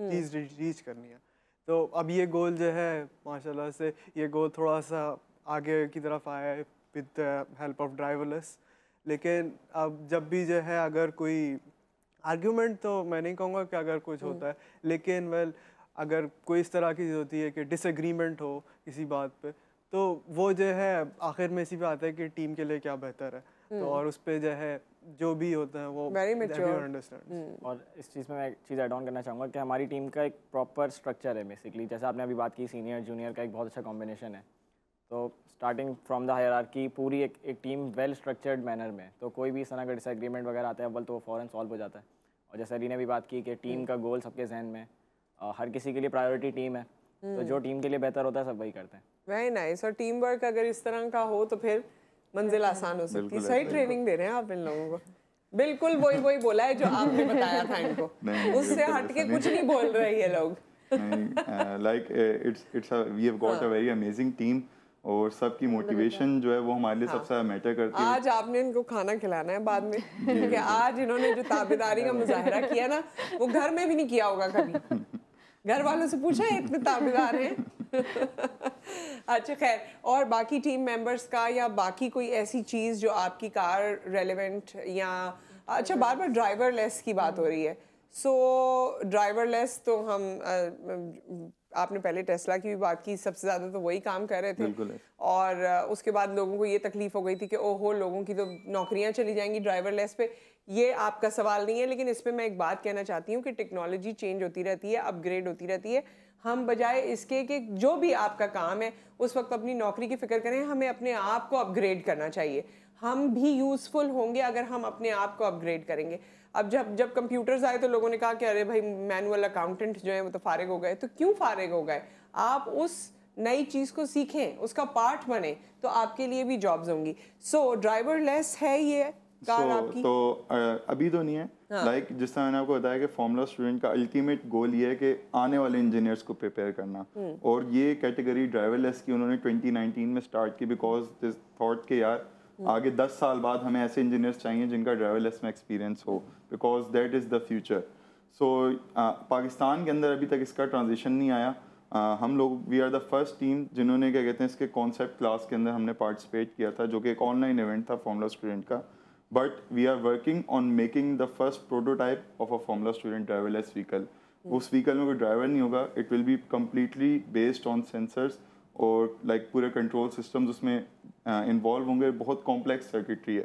हम्म। चीज़ रीच करनी है तो अब ये गोल जो है माशाल्लाह से ये गोल थोड़ा सा आगे की तरफ आया है विद हेल्प ऑफ ड्राइवरलेस लेकिन अब जब भी जो है अगर कोई आर्ग्यूमेंट तो मैं नहीं कहूँगा कि अगर कुछ होता है लेकिन वेल well, अगर कोई इस तरह की चीज़ होती है कि डिसएग्रीमेंट हो किसी बात पे तो वो जो है आखिर में इसी पे आता है कि टीम के लिए क्या बेहतर है तो हम्म। और उस पर जो है जो भी होता है वो वेरी हम्म। और इस चीज़ में मैं एक चीज़ एड ऑन करना चाहूँगा कि हमारी टीम का एक प्रॉपर स्ट्रक्चर है बेसिकली जैसे आपने अभी बात की सीनियर जूनियर का एक बहुत अच्छा कॉम्बिनेशन है तो स्टार्टिंग फ्रॉम द की पूरी एक एक टीम वेल स्ट्रक्चर्ड मैनर में तो कोई भी इस तरह का डिसएग्रीमेंट वगैरह आता है अव्वल तो वो फ़ौरन सॉल्व हो जाता है और जैसे अली ने भी बात की कि टीम हम्म। का गोल सबके जहन में हर किसी के लिए प्रायोरिटी टीम है तो हम्म। जो टीम के लिए बेहतर होता है सब वही करते हैं वेरी नाइस और टीम वर्क अगर इस तरह का हो तो फिर मंजिल आसान हो सकती है सही ट्रेनिंग दे रहे हैं आप इन लोगों को बिल्कुल वही वही बोला है जो आपने बताया था इनको उससे हटके कुछ नहीं बोल रहे ये लोग like it's it's we have got a very amazing team और सबकी मोटिवेशन जो है वो हमारे लिए हाँ। सबसे मैटर करती है आज आपने इनको खाना खिलाना है बाद में क्योंकि आज इन्होंने जो ताबेदारी का मुजाहरा किया ना वो घर में भी नहीं किया होगा कभी घर वालों से पूछा इतने ताबेदार हैं अच्छा खैर और बाकी टीम मेंबर्स का या बाकी कोई ऐसी चीज़ जो आपकी कार रेलेवेंट या अच्छा बार बार ड्राइवर लेस की बात हो रही है सो so, ड्राइवर लेस तो हम आपने पहले टेस्ला की भी बात की सबसे ज़्यादा तो वही काम कर रहे थे और उसके बाद लोगों को ये तकलीफ हो गई थी कि ओहो लोगों की तो नौकरियां चली जाएंगी ड्राइवर लेस पे ये आपका सवाल नहीं है लेकिन इसमें मैं एक बात कहना चाहती हूँ कि टेक्नोलॉजी चेंज होती रहती है अपग्रेड होती रहती है हम बजाय इसके कि जो भी आपका काम है उस वक्त अपनी नौकरी की फ़िक्र करें हमें अपने आप को अपग्रेड करना चाहिए हम भी यूज़फुल होंगे अगर हम अपने आप को अपग्रेड करेंगे अब जब जब कंप्यूटर्स आए तो लोगों ने कहा कि अरे भाई मैनुअल अकाउंटेंट जो है वो तो फारिग हो गए तो क्यों फारिग हो गए आप उस नई चीज़ को सीखें उसका पार्ट बने तो आपके लिए भी जॉब्स होंगी सो so, ड्राइवर लेस है ये तो अभी तो नहीं है लाइक हाँ। जिस तरह मैंने आपको बताया कि फॉर्मुला स्टूडेंट का अल्टीमेट गोल ये है कि आने वाले इंजीनियर्स को प्रिपेयर करना हम्म। और ये कैटेगरी ड्राइवरलेस की उन्होंने 2019 में स्टार्ट की बिकॉज दिस थॉट के यार हम्म। आगे 10 साल बाद हमें ऐसे इंजीनियर्स चाहिए जिनका ड्राइवरलेस में एक्सपीरियंस हो because that is the future so Pakistan के अंदर अभी तक इसका ट्रांजिशन नहीं आया uh, हम लोग we are the first team जिन्होंने क्या कहते हैं इसके कॉन्सेप्ट क्लास के अंदर हमने पार्टिसिपेट किया था जो कि एक ऑनलाइन इवेंट था फॉर्मुला स्टूडेंट का but we are working on making the first first of a a student student driverless vehicle hmm. उस व्हीकल में कोई ड्राइवर नहीं होगा it will be completely based on sensors और लाइक पूरे control system उसमें involve होंगे बहुत कॉम्प्लेक्स सर्किटरी है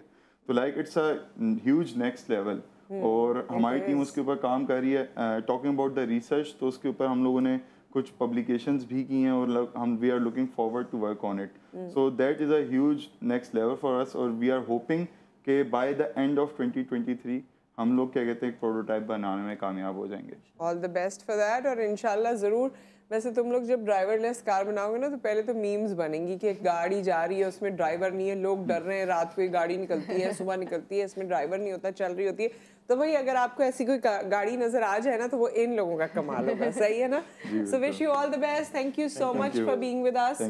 तो like it's a next level और हमारी टीम उसके ऊपर काम कर रही है टॉकिंग अबाउट द रिसर्च तो उसके ऊपर हम लोगों ने कुछ पब्लिकेशंस भी की हैं और हम we are looking forward to work on it so that is a next level for us और वी आर होपिंग कि बाय द एंड ऑफ 2023 हम लोग क्या कहते हैं प्रोटोटाइप बनाने में कामयाब हो जाएंगे all the best for that और इनशाला ज़रूर वैसे तुम लोग जब ड्राइवरलेस कार बनाओगे ना तो पहले तो मीम्स बनेंगी कि एक गाड़ी जा रही है उसमें ड्राइवर नहीं है लोग डर रहे हैं रात को गाड़ी निकलती है सुबह निकलती है इसमें ड्राइवर नहीं होता चल रही होती है तो भाई अगर आपको ऐसी कोई गाड़ी नजर आ जाए ना तो वो इन लोगों का कमाल होगा सही है ना so wish you all the best thank you so much for being with us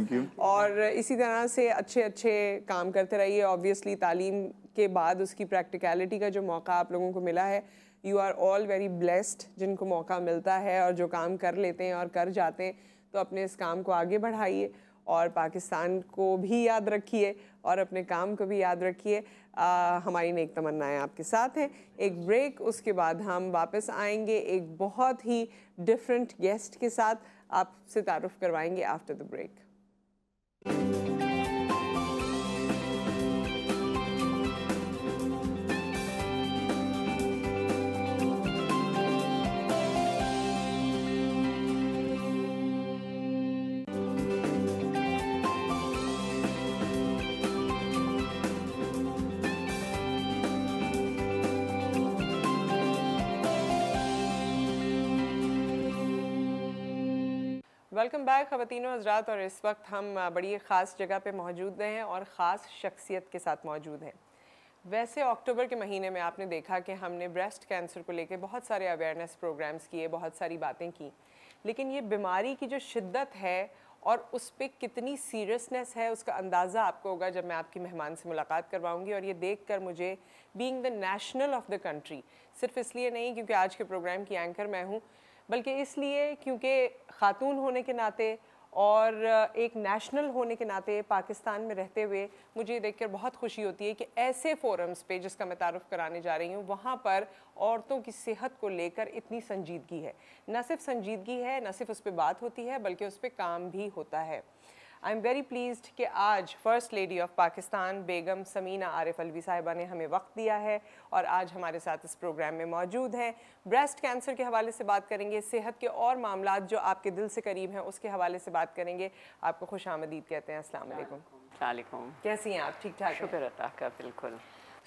और इसी तरह से अच्छे अच्छे काम करते रहिए ऑब्वियसली तालीम के बाद उसकी प्रैक्टिकलिटी का जो मौका आप लोगों को मिला है you are all very blessed जिनको मौका मिलता है और जो काम कर लेते हैं और कर जाते हैं तो अपने इस काम को आगे बढ़ाइए और पाकिस्तान को भी याद रखिए और अपने काम को भी याद रखिए हमारी नेक तमन्नाएं आपके साथ हैं एक ब्रेक उसके बाद हम वापस आएंगे एक बहुत ही डिफरेंट गेस्ट के साथ आपसे तारुफ करवाएंगे after the break welcome back ख़वान हजरात और इस वक्त हम बड़ी ख़ास जगह पे मौजूद हैं और ख़ास शख्सियत के साथ मौजूद हैं वैसे अक्टूबर के महीने में आपने देखा कि हमने ब्रेस्ट कैंसर को लेकर बहुत सारे अवेयरनेस प्रोग्राम्स किए बहुत सारी बातें की लेकिन ये बीमारी की जो शिद्दत है और उस पर कितनी सीरियसनेस है उसका अंदाज़ा आपको होगा जब मैं आपकी मेहमान से मुलाकात करवाऊंगी और ये देख कर मुझे being the national of the country सिर्फ इसलिए नहीं क्योंकि आज के प्रोग्राम की एंकर मैं हूँ बल्कि इसलिए क्योंकि ख़ातून होने के नाते और एक नेशनल होने के नाते पाकिस्तान में रहते हुए मुझे देखकर बहुत खुशी होती है कि ऐसे फोरम्स पे जिसका मैं तारफ़ कराने जा रही हूँ वहाँ पर औरतों की सेहत को लेकर इतनी संजीदगी है न सिर्फ संजीदगी है न सिर्फ उस पर बात होती है बल्कि उस पर काम भी होता है आई एम वेरी प्लीज कि आज first lady of Pakistan Begum Samina Arif Alvi Sahiba ने हमें वक्त दिया है और आज हमारे साथ इस प्रोग्राम में मौजूद हैं ब्रेस्ट कैंसर के हवाले से बात करेंगे सेहत के और मामला जो आपके दिल से करीब हैं उसके हवाले से बात करेंगे आपको खुश आमदीद कहते हैं असल कैसी हैं आप ठीक ठाक शुक्र का बिल्कुल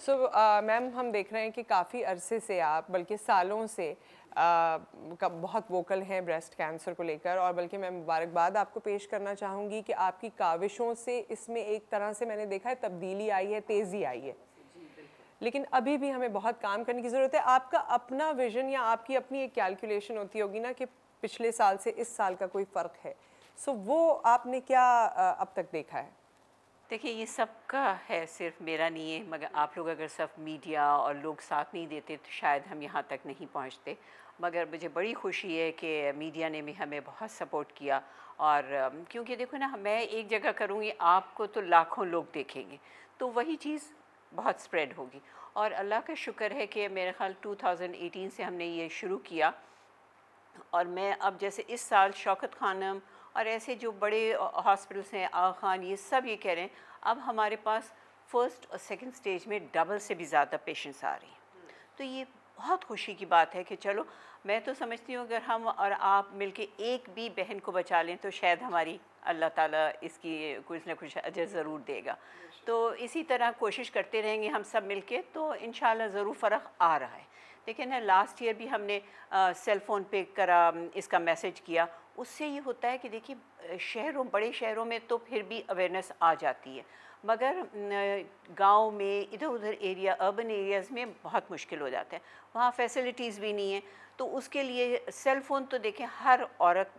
सो so, मैम uh, हम देख रहे हैं कि काफ़ी अरसे से आप बल्कि सालों से का बहुत वोकल हैं ब्रेस्ट कैंसर को लेकर और बल्कि मैं मुबारकबाद आपको पेश करना चाहूँगी कि आपकी काविशों से इसमें एक तरह से मैंने देखा है तब्दीली आई है तेज़ी आई है लेकिन अभी भी हमें बहुत काम करने की ज़रूरत है आपका अपना विजन या आपकी अपनी एक कैलकुलेशन होती होगी ना कि पिछले साल से इस साल का कोई फ़र्क है सो so, वो आपने क्या अब तक देखा है देखिए ये सबका है सिर्फ मेरा नहीं है मगर आप लोग अगर सब मीडिया और लोग साथ नहीं देते तो शायद हम यहाँ तक नहीं पहुँचते मगर मुझे बड़ी खुशी है कि मीडिया ने भी हमें बहुत सपोर्ट किया और क्योंकि देखो ना मैं एक जगह करूँगी आपको तो लाखों लोग देखेंगे तो वही चीज़ बहुत स्प्रेड होगी और अल्लाह का शुक्र है कि मेरे ख्याल 2018 से हमने ये शुरू किया और मैं अब जैसे इस साल शौकत खानम और ऐसे जो बड़े हॉस्पिटल्स हैं आ खान ये सब ये कह रहे हैं अब हमारे पास फ़र्स्ट और सेकंड स्टेज में डबल से भी ज़्यादा पेशेंट्स आ रही हैं तो ये बहुत खुशी की बात है कि चलो मैं तो समझती हूँ अगर हम और आप मिलके एक भी बहन को बचा लें तो शायद हमारी अल्लाह ताला इसकी कुछ ना कुछ अजर ज़रूर देगा तो इसी तरह कोशिश करते रहेंगे हम सब मिलके तो इन ज़रूर फ़र्क आ रहा है लेकिन लास्ट ईयर भी हमने सेल फ़ोन पे करा इसका मैसेज किया उससे ये होता है कि देखिए शहरों बड़े शहरों में तो फिर भी अवेयरनेस आ जाती है मगर गांव में इधर उधर एरिया अर्बन एरियाज़ में बहुत मुश्किल हो जाता है वहाँ फैसिलिटीज़ भी नहीं है तो उसके लिए सेल फ़ोन तो देखें हर औरत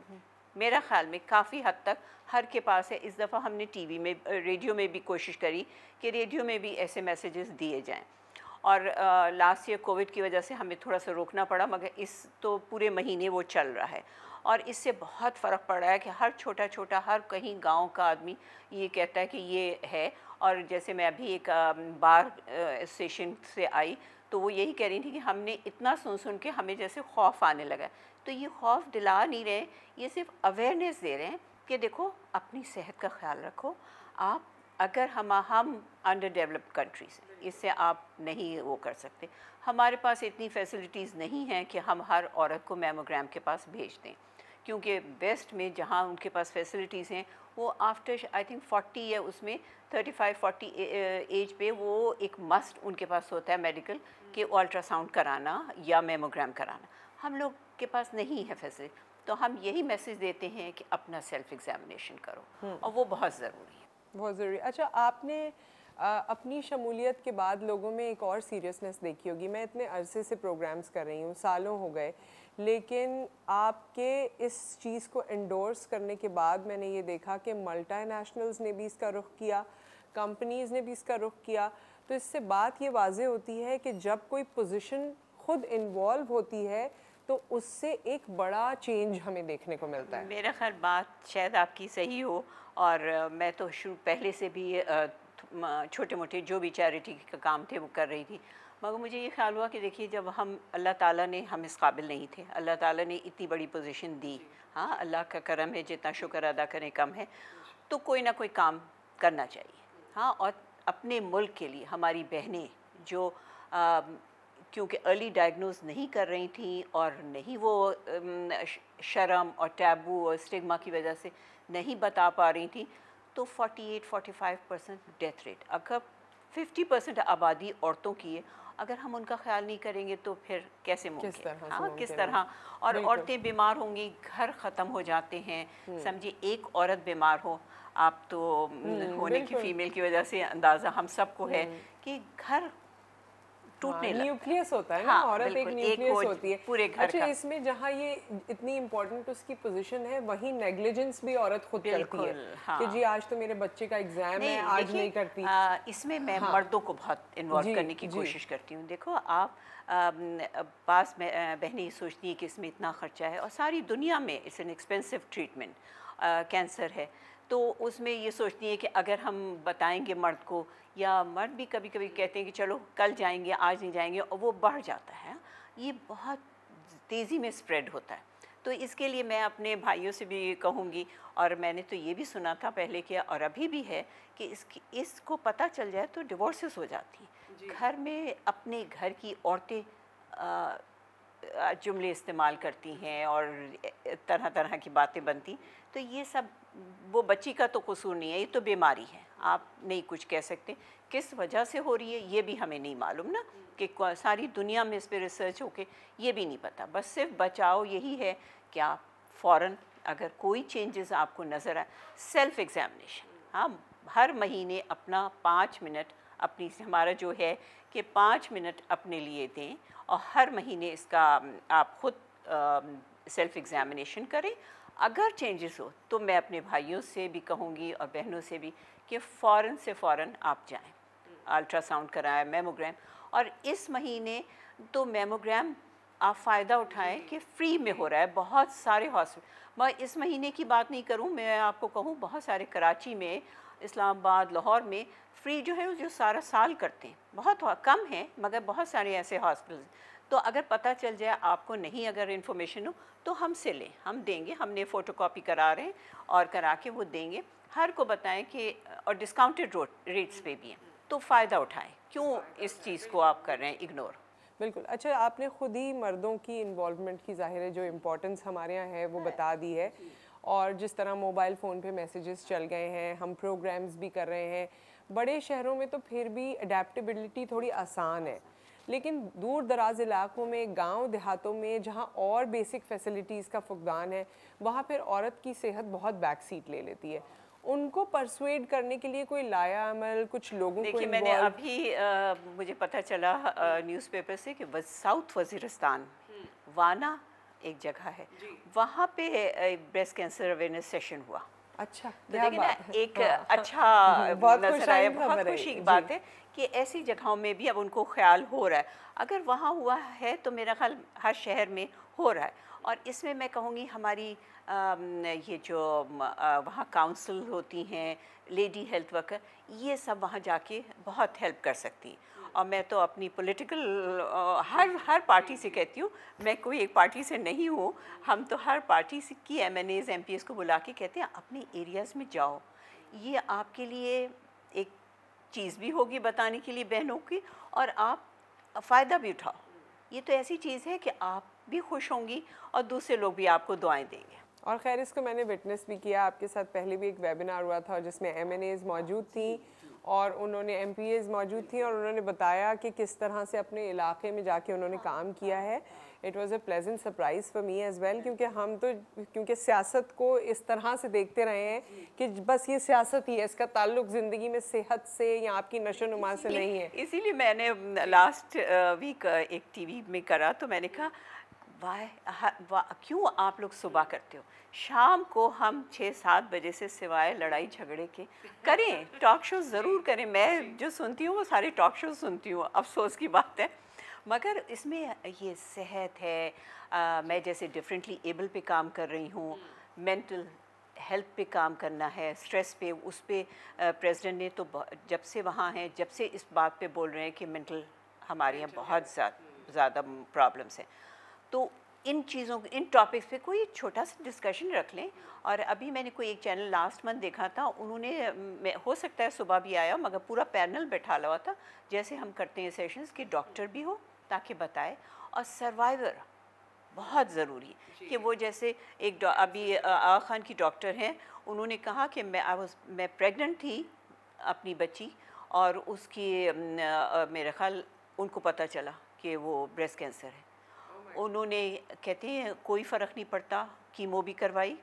मेरा ख़्याल में काफ़ी हद तक हर के पास है इस दफ़ा हमने टीवी में रेडियो में भी कोशिश करी कि रेडियो में भी ऐसे मैसेजेस दिए जाएं और लास्ट ईयर कोविड की वजह से हमें थोड़ा सा रोकना पड़ा मगर इस तो पूरे महीने वो चल रहा है और इससे बहुत फ़र्क पड़ रहा है कि हर छोटा छोटा हर कहीं गांव का आदमी ये कहता है कि ये है और जैसे मैं अभी एक बार स्टेशन से आई तो वो यही कह रही थी कि हमने इतना सुन सुन के हमें जैसे खौफ आने लगा तो ये खौफ दिला नहीं रहे ये सिर्फ अवेयरनेस दे रहे हैं कि देखो अपनी सेहत का ख्याल रखो आप अगर हम हम अंडर डेवलप कंट्रीज हैं इससे आप नहीं वो कर सकते हमारे पास इतनी फैसिलिटीज़ नहीं हैं कि हम हर औरत को मेमोग्राम के पास भेज दें क्योंकि वेस्ट में जहाँ उनके पास फैसिलिटीज़ हैं वो आफ्टर आई थिंक 40 या उसमें 35 40 एज पे वो एक मस्ट उनके पास होता है मेडिकल कि अल्ट्रासाउंड कराना या मेमोग्राम कराना हम लोग के पास नहीं है फैसिलिटी तो हम यही मैसेज देते हैं कि अपना सेल्फ एग्जामिनेशन करो हम्म। और वो बहुत ज़रूरी है बहुत ज़रूरी अच्छा आपने आ, अपनी शमूलियत के बाद लोगों में एक और सीरियसनेस देखी होगी मैं इतने अरसे से प्रोग्राम्स कर रही हूँ सालों हो गए लेकिन आपके इस चीज़ को इंडोर्स करने के बाद मैंने ये देखा कि मल्टी ने भी इसका रुख किया कंपनीज़ ने भी इसका रुख किया तो इससे बात ये वाज होती है कि जब कोई पोजीशन खुद इन्वॉल्व होती है तो उससे एक बड़ा चेंज हमें देखने को मिलता है मेरा ख्याल बात शायद आपकी सही हो और मैं तो शुरू पहले से भी छोटे मोटे जो भी चैरिटी का काम थे वो कर रही थी मगर मुझे ये ख्याल हुआ कि देखिए जब हम अल्लाह ताला ने हम इस काबिल नहीं थे अल्लाह ताला ने इतनी बड़ी पोजीशन दी हाँ अल्लाह का करम है जितना शुक्र अदा करें कम है तो कोई ना कोई काम करना चाहिए हाँ और अपने मुल्क के लिए हमारी बहनें जो क्योंकि अर्ली डायग्नोज नहीं कर रही थी और नहीं वो शर्म और टैबू और स्टिग्मा की वजह से नहीं बता पा रही थी तो 48-45 परसेंट डेथ रेट अगर 50 परसेंट आबादी औरतों की है अगर हम उनका ख्याल नहीं करेंगे तो फिर कैसे मुमकिन किस तरह हाँ किस तरह और औरतें बीमार होंगी घर ख़त्म हो जाते हैं हम्म। समझिए एक औरत बीमार हो आप तो हम्म, होने की फीमेल की वजह से अंदाज़ा हम सबको है हम्म। कि घर टूटने न्यूक्लियस हाँ, होता है ना हाँ, औरत एक न्यूक्लियस होती है पूरे घर अच्छा इसमें जहाँ ये इतनी इम्पोर्टेंट उसकी पोजीशन है वहीं नेग्लिजेंस भी औरत खुद करती है हाँ। कि जी आज तो मेरे बच्चे का एग्जाम है आज नहीं करती इसमें मैं हाँ। मर्दों को बहुत इन्वॉल्व करने की कोशिश करती हूँ देखो आप पास बहनें सोचती है कि इसमें इतना खर्चा है और सारी दुनिया में it's an expensive treatment cancer है तो उसमें ये सोचती है कि अगर हम बताएंगे मर्द को या मर्द भी कभी कभी कहते हैं कि चलो कल जाएंगे आज नहीं जाएंगे और वो बढ़ जाता है ये बहुत तेज़ी में स्प्रेड होता है तो इसके लिए मैं अपने भाइयों से भी कहूँगी और मैंने तो ये भी सुना था पहले किया और अभी भी है कि इसकी इसको पता चल जाए तो डिवोर्सेस हो जाती घर में अपने घर की औरतें जुमले इस्तेमाल करती हैं और तरह तरह की बातें बनती तो ये सब वो बच्ची का तो कसूर नहीं है ये तो बीमारी है आप नहीं कुछ कह सकते किस वजह से हो रही है ये भी हमें नहीं मालूम ना कि सारी दुनिया में इस पर रिसर्च होके ये भी नहीं पता बस सिर्फ बचाव यही है कि आप फ़ौर अगर कोई चेंजेस आपको नज़र आए सेल्फ़ एग्ज़ामिनेशन हाँ हर महीने अपना पाँच मिनट अपनी हमारा जो है कि पाँच मिनट अपने लिए दें और हर महीने इसका आप खुद सेल्फ एग्ज़ामिनेशन करें अगर चेंजेस हो तो मैं अपने भाइयों से भी कहूँगी और बहनों से भी कि फ़ौर से फ़ौर आप जाएँ अल्ट्रासाउंड कराएं मेमोग्राम और इस महीने तो मेमोग्राम आप फ़ायदा उठाएं कि फ्री में हो रहा है बहुत सारे हॉस्पिटल मैं इस महीने की बात नहीं करूं मैं आपको कहूं बहुत सारे कराची में इस्लामाबाद लाहौर में फ्री जो है जो सारा साल करते हैं बहुत कम है मगर बहुत सारे ऐसे हॉस्पिटल तो अगर पता चल जाए आपको नहीं अगर इन्फॉर्मेशन हो तो हमसे लें हम देंगे हमने कापी करा रहे हैं और करा के वो देंगे हर को बताएं कि और डिस्काउंटेड रेट्स पे भी हैं तो फ़ायदा उठाएं क्यों इस चीज़ को आप कर रहे हैं इग्नोर बिल्कुल अच्छा आपने ख़ुद ही मर्दों की इन्वॉलमेंट की ज़ाहिर है जो इम्पोर्टेंस हमारे यहाँ है वो हाँ। बता दी है और जिस तरह मोबाइल फ़ोन पे मैसेजेस चल गए हैं हम प्रोग्राम्स भी कर रहे हैं बड़े शहरों में तो फिर भी अडेप्टबिलिटी थोड़ी आसान है लेकिन दूर दराज इलाकों में गांव देहातों में जहां और बेसिक फैसिलिटीज़ का फुकदान है वहां फिर औरत की सेहत बहुत बैक सीट ले लेती है उनको परसुएड करने के लिए कोई लाया अमल कुछ लोगों को मैंने अभी आ, मुझे पता चला न्यूज़पेपर से कि साउथ वजीरस्तान हम्म। वाना एक जगह है वहाँ पे ब्रेस्ट कैंसर अवेयरनेस सेशन हुआ अच्छा तो ना एक हाँ। अच्छा हम्म, बहुत नजर आया बहुत खुशी की बात है कि ऐसी जगहों में भी अब उनको ख्याल हो रहा है अगर वहाँ हुआ है तो मेरा ख्याल हर शहर में हो रहा है और इसमें मैं कहूँगी हमारी आ, ये जो वहाँ काउंसिल होती हैं लेडी हेल्थ वर्कर ये सब वहाँ जाके बहुत हेल्प कर सकती हैं और मैं तो अपनी पॉलिटिकल हर हर पार्टी से कहती हूँ मैं कोई एक पार्टी से नहीं हूँ हम तो हर पार्टी से की M N As M P S को बुला के कहते हैं अपने एरियाज़ में जाओ ये आपके लिए एक चीज़ भी होगी बताने के लिए बहनों की और आप फ़ायदा भी उठाओ ये तो ऐसी चीज़ है कि आप भी खुश होंगी और दूसरे लोग भी आपको दुआएं देंगे और खैर इसको मैंने विटनेस भी किया आपके साथ पहले भी एक वेबिनार हुआ था जिसमें एम मौजूद थी और उन्होंने एम मौजूद थी और उन्होंने बताया कि किस तरह से अपने इलाके में जाके उन्होंने काम किया है it was a pleasant surprise for me as well क्योंकि हम तो क्योंकि सियासत को इस तरह से देखते रहे हैं कि बस ये सियासत ही है इसका ताल्लुक ज़िंदगी में सेहत से या आपकी नशो नुमा से नहीं है इसीलिए मैंने लास्ट वीक एक टीवी में करा तो मैंने कहा वाह क्यों आप लोग सुबह करते हो शाम को हम छः सात बजे से सिवाय लड़ाई झगड़े के करें टॉक शो ज़रूर करें मैं जो सुनती हूँ वो सारे टॉक शो सुनती हूँ अफसोस की बात है मगर इसमें ये सेहत है आ, मैं जैसे डिफरेंटली एबल पे काम कर रही हूँ मेंटल हम्म। हेल्थ पे काम करना है स्ट्रेस पे उस पर प्रेसिडेंट ने तो जब से वहाँ हैं जब से इस बात पे बोल रहे हैं कि मेंटल हमारे यहाँ बहुत ज़्यादा ज़्यादा प्रॉब्लम्स हैं तो इन चीज़ों इन टॉपिक्स पे कोई छोटा सा डिस्कशन रख लें और अभी मैंने कोई एक चैनल लास्ट मंथ देखा था उन्होंने हो सकता है सुबह भी आया मगर पूरा पैनल बैठा हुआ था जैसे हम करते हैं सेशंस कि डॉक्टर भी हो ताकि बताए और सर्वाइवर बहुत ज़रूरी है कि वो जैसे एक अभी आ खान की डॉक्टर हैं उन्होंने कहा कि मैं आई वॉज मैं प्रेगनेंट थी अपनी बच्ची और उसकी मेरा ख्याल उनको पता चला कि वो ब्रेस्ट कैंसर है उन्होंने कहते हैं कोई फ़र्क नहीं पड़ता कीमो भी करवाई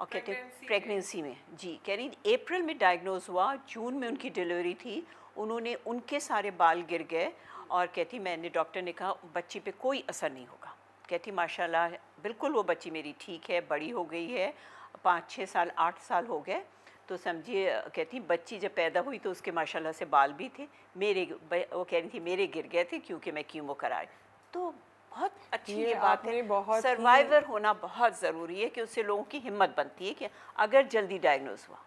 और कहते हैं प्रेगनेंसी में जी कह रही अप्रैल में डायग्नोज हुआ जून में उनकी डिलीवरी थी उन्होंने उनके सारे बाल गिर गए और कहती मैंने डॉक्टर ने कहा बच्ची पे कोई असर नहीं होगा कहती माशाल्लाह बिल्कुल वो बच्ची मेरी ठीक है बड़ी हो गई है पाँच छः साल आठ साल हो गए तो समझिए कहती बच्ची जब पैदा हुई तो उसके माशाल्लाह से बाल भी थे मेरे वो कह रही थी मेरे गिर गए थे क्योंकि मैं क्यों वो कराए तो बहुत अच्छी ये, बात है बहुत सर्वाइवर होना बहुत ज़रूरी है कि उससे लोगों की हिम्मत बनती है कि अगर जल्दी डायग्नोज हुआ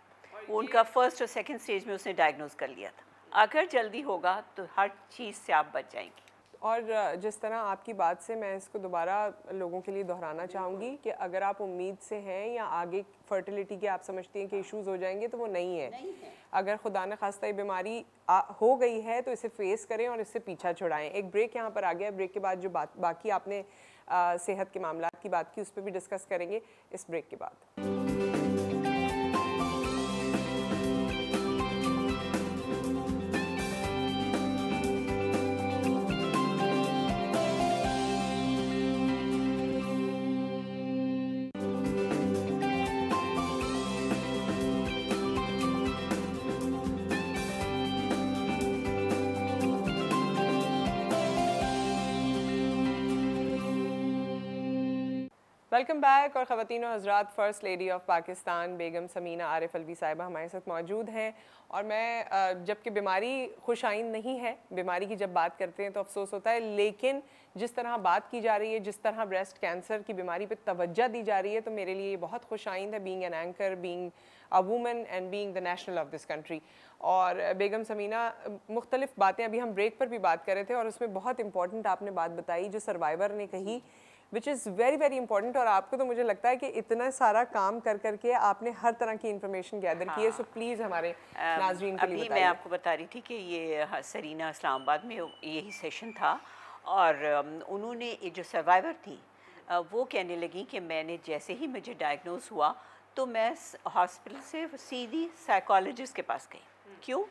वो उनका फर्स्ट और सेकेंड स्टेज में उसने डायग्नोज कर लिया था अगर जल्दी होगा तो हर चीज़ से आप बच जाएंगे और जिस तरह आपकी बात से मैं इसको दोबारा लोगों के लिए दोहराना चाहूँगी कि अगर आप उम्मीद से हैं या आगे फर्टिलिटी के आप समझती हैं कि इश्यूज हो जाएंगे तो वो नहीं है, नहीं है। अगर खुदा न खास्ता ये बीमारी हो गई है तो इसे फेस करें और इससे पीछा छुड़ाएं एक ब्रेक यहाँ पर आ गया ब्रेक के बाद जो बात बाकी आपने आ, सेहत के मामला की बात की उस पर भी डिस्कस करेंगे इस ब्रेक के बाद वेलकम बैक और ख़वान हजरात first lady of Pakistan Begum Samina Arif Alvi Sahiba हमारे साथ मौजूद हैं और मैं जबकि बीमारी खुश आइन नहीं है बीमारी की जब बात करते हैं तो अफसोस होता है लेकिन जिस तरह बात की जा रही है जिस तरह ब्रेस्ट कैंसर की बीमारी पर तवज्जा दी जा रही है तो मेरे लिए बहुत खुश आइंद है being an anchor being a woman and being the national of this country और बेगम समीना मुख्तलिफ बातें अभी हम ब्रेक पर भी बात कर रहे थे और उसमें बहुत इंपॉर्टेंट आपने बात बताई जो सर्वाइवर ने कही which is very very important और आपको तो मुझे लगता है कि इतना सारा काम कर करके आपने हर तरह की इन्फॉर्मेशन गैदर की है सो हाँ। प्लीज़ हमारे नाजरीन के लिए मैं आपको बता रही थी कि ये हाँ, सरीना इस्लामाबाद में यही सेशन था और उन्होंने जो सर्वाइवर थी वो कहने लगी कि मैंने जैसे ही मुझे डायग्नोज हुआ तो मैं हॉस्पिटल से सीधी साइकोलॉजिस्ट के पास गई हम्म। क्यों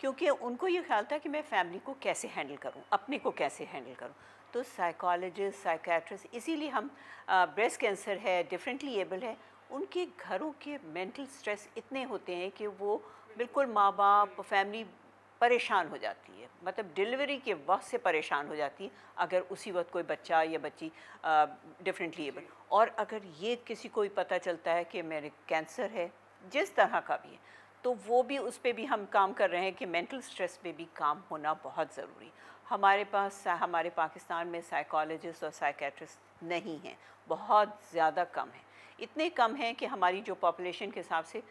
क्योंकि उनको ये ख्याल था कि मैं फैमिली को कैसे हैंडल करूं अपने को कैसे हैंडल करूं तो साइकोलॉजिस्ट साइकैट्रिस्ट इसीलिए हम ब्रेस्ट कैंसर है डिफरेंटली एबल है उनके घरों के मेंटल स्ट्रेस इतने होते हैं कि वो बिल्कुल माँ बाप फैमिली परेशान हो जाती है मतलब डिलीवरी के वक्त से परेशान हो जाती है अगर उसी वक्त कोई बच्चा या बच्ची डिफरेंटली एबल और अगर ये किसी को भी पता चलता है कि मेरे कैंसर है जिस तरह का भी है तो वो भी उस पर भी हम काम कर रहे हैं कि मेंटल स्ट्रेस पे भी काम होना बहुत ज़रूरी हमारे पास हमारे पाकिस्तान में साइकोलॉजिस्ट और साइकेट्रिस्ट नहीं हैं बहुत ज़्यादा कम हैं इतने कम हैं कि हमारी जो पॉपुलेशन के हिसाब से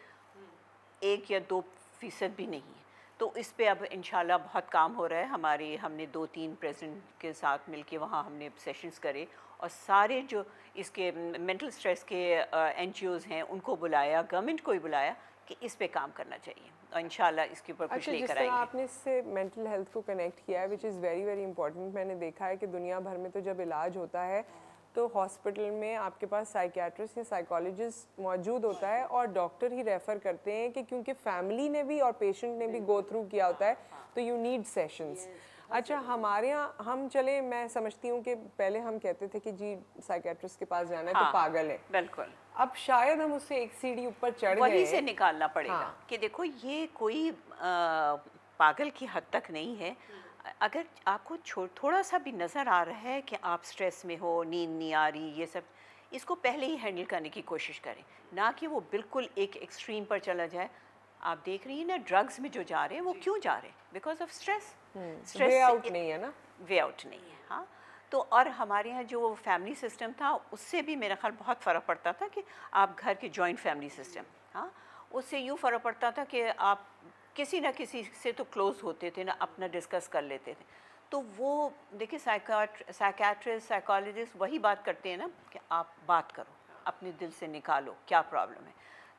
एक या दो फीसद भी नहीं है तो इस पे अब इन बहुत काम हो रहा है हमारे हमने दो तीन प्रेजेंट के साथ मिलके वहाँ हमने सेशंस करे और सारे जो इसके मेंटल स्ट्रेस के एन हैं उनको बुलाया गवर्नमेंट को ही बुलाया कि इस पे काम करना चाहिए इसके ऊपर कुछ लेकर अच्छा, आएंगे आपने इससे मेंटल हेल्थ को कनेक्ट किया है which is very very important मैंने देखा है कि दुनिया भर में तो जब इलाज होता है तो हॉस्पिटल में आपके पास साइकियाट्रिस्ट या साइकोलॉजिस्ट मौजूद होता है और डॉक्टर ही रेफ़र करते हैं कि क्योंकि फैमिली ने भी और पेशेंट ने भी गो थ्रू किया होता है हाँ, हाँ। तो यू नीड सेशंस अच्छा हमारे यहाँ हम चले मैं समझती हूँ कि पहले हम कहते थे कि जी साइकेट्रिस्ट के पास जाना है तो हाँ, तो पागल है बिल्कुल अब शायद हम उसे एक सीढ़ी ऊपर चढ़ वहीं से निकालना पड़ेगा हाँ। कि देखो ये कोई आ, पागल की हद तक नहीं है अगर आपको थोड़ा सा भी नज़र आ रहा है कि आप स्ट्रेस में हो नींद नहीं आ रही ये सब इसको पहले ही हैंडल करने की कोशिश करें ना कि वो बिल्कुल एक एक्सट्रीम पर चला जाए आप देख रही हैं ना ड्रग्स में जो जा रहे हैं वो क्यों जा रहे हैं because of stress stress out नहीं है ना वे आउट नहीं है हाँ तो और हमारे यहाँ जो फैमिली सिस्टम था उससे भी मेरा ख्याल बहुत फ़र्क पड़ता था कि आप घर के जॉइंट फैमिली सिस्टम हाँ उससे यूँ फ़र्क पड़ता था कि आप किसी ना किसी से तो क्लोज़ होते थे ना अपना डिस्कस कर लेते थे तो वो देखिए साइकाट्रिस्ट साइकोलॉजिस्ट वही बात करते हैं ना कि आप बात करो अपने दिल से निकालो क्या प्रॉब्लम है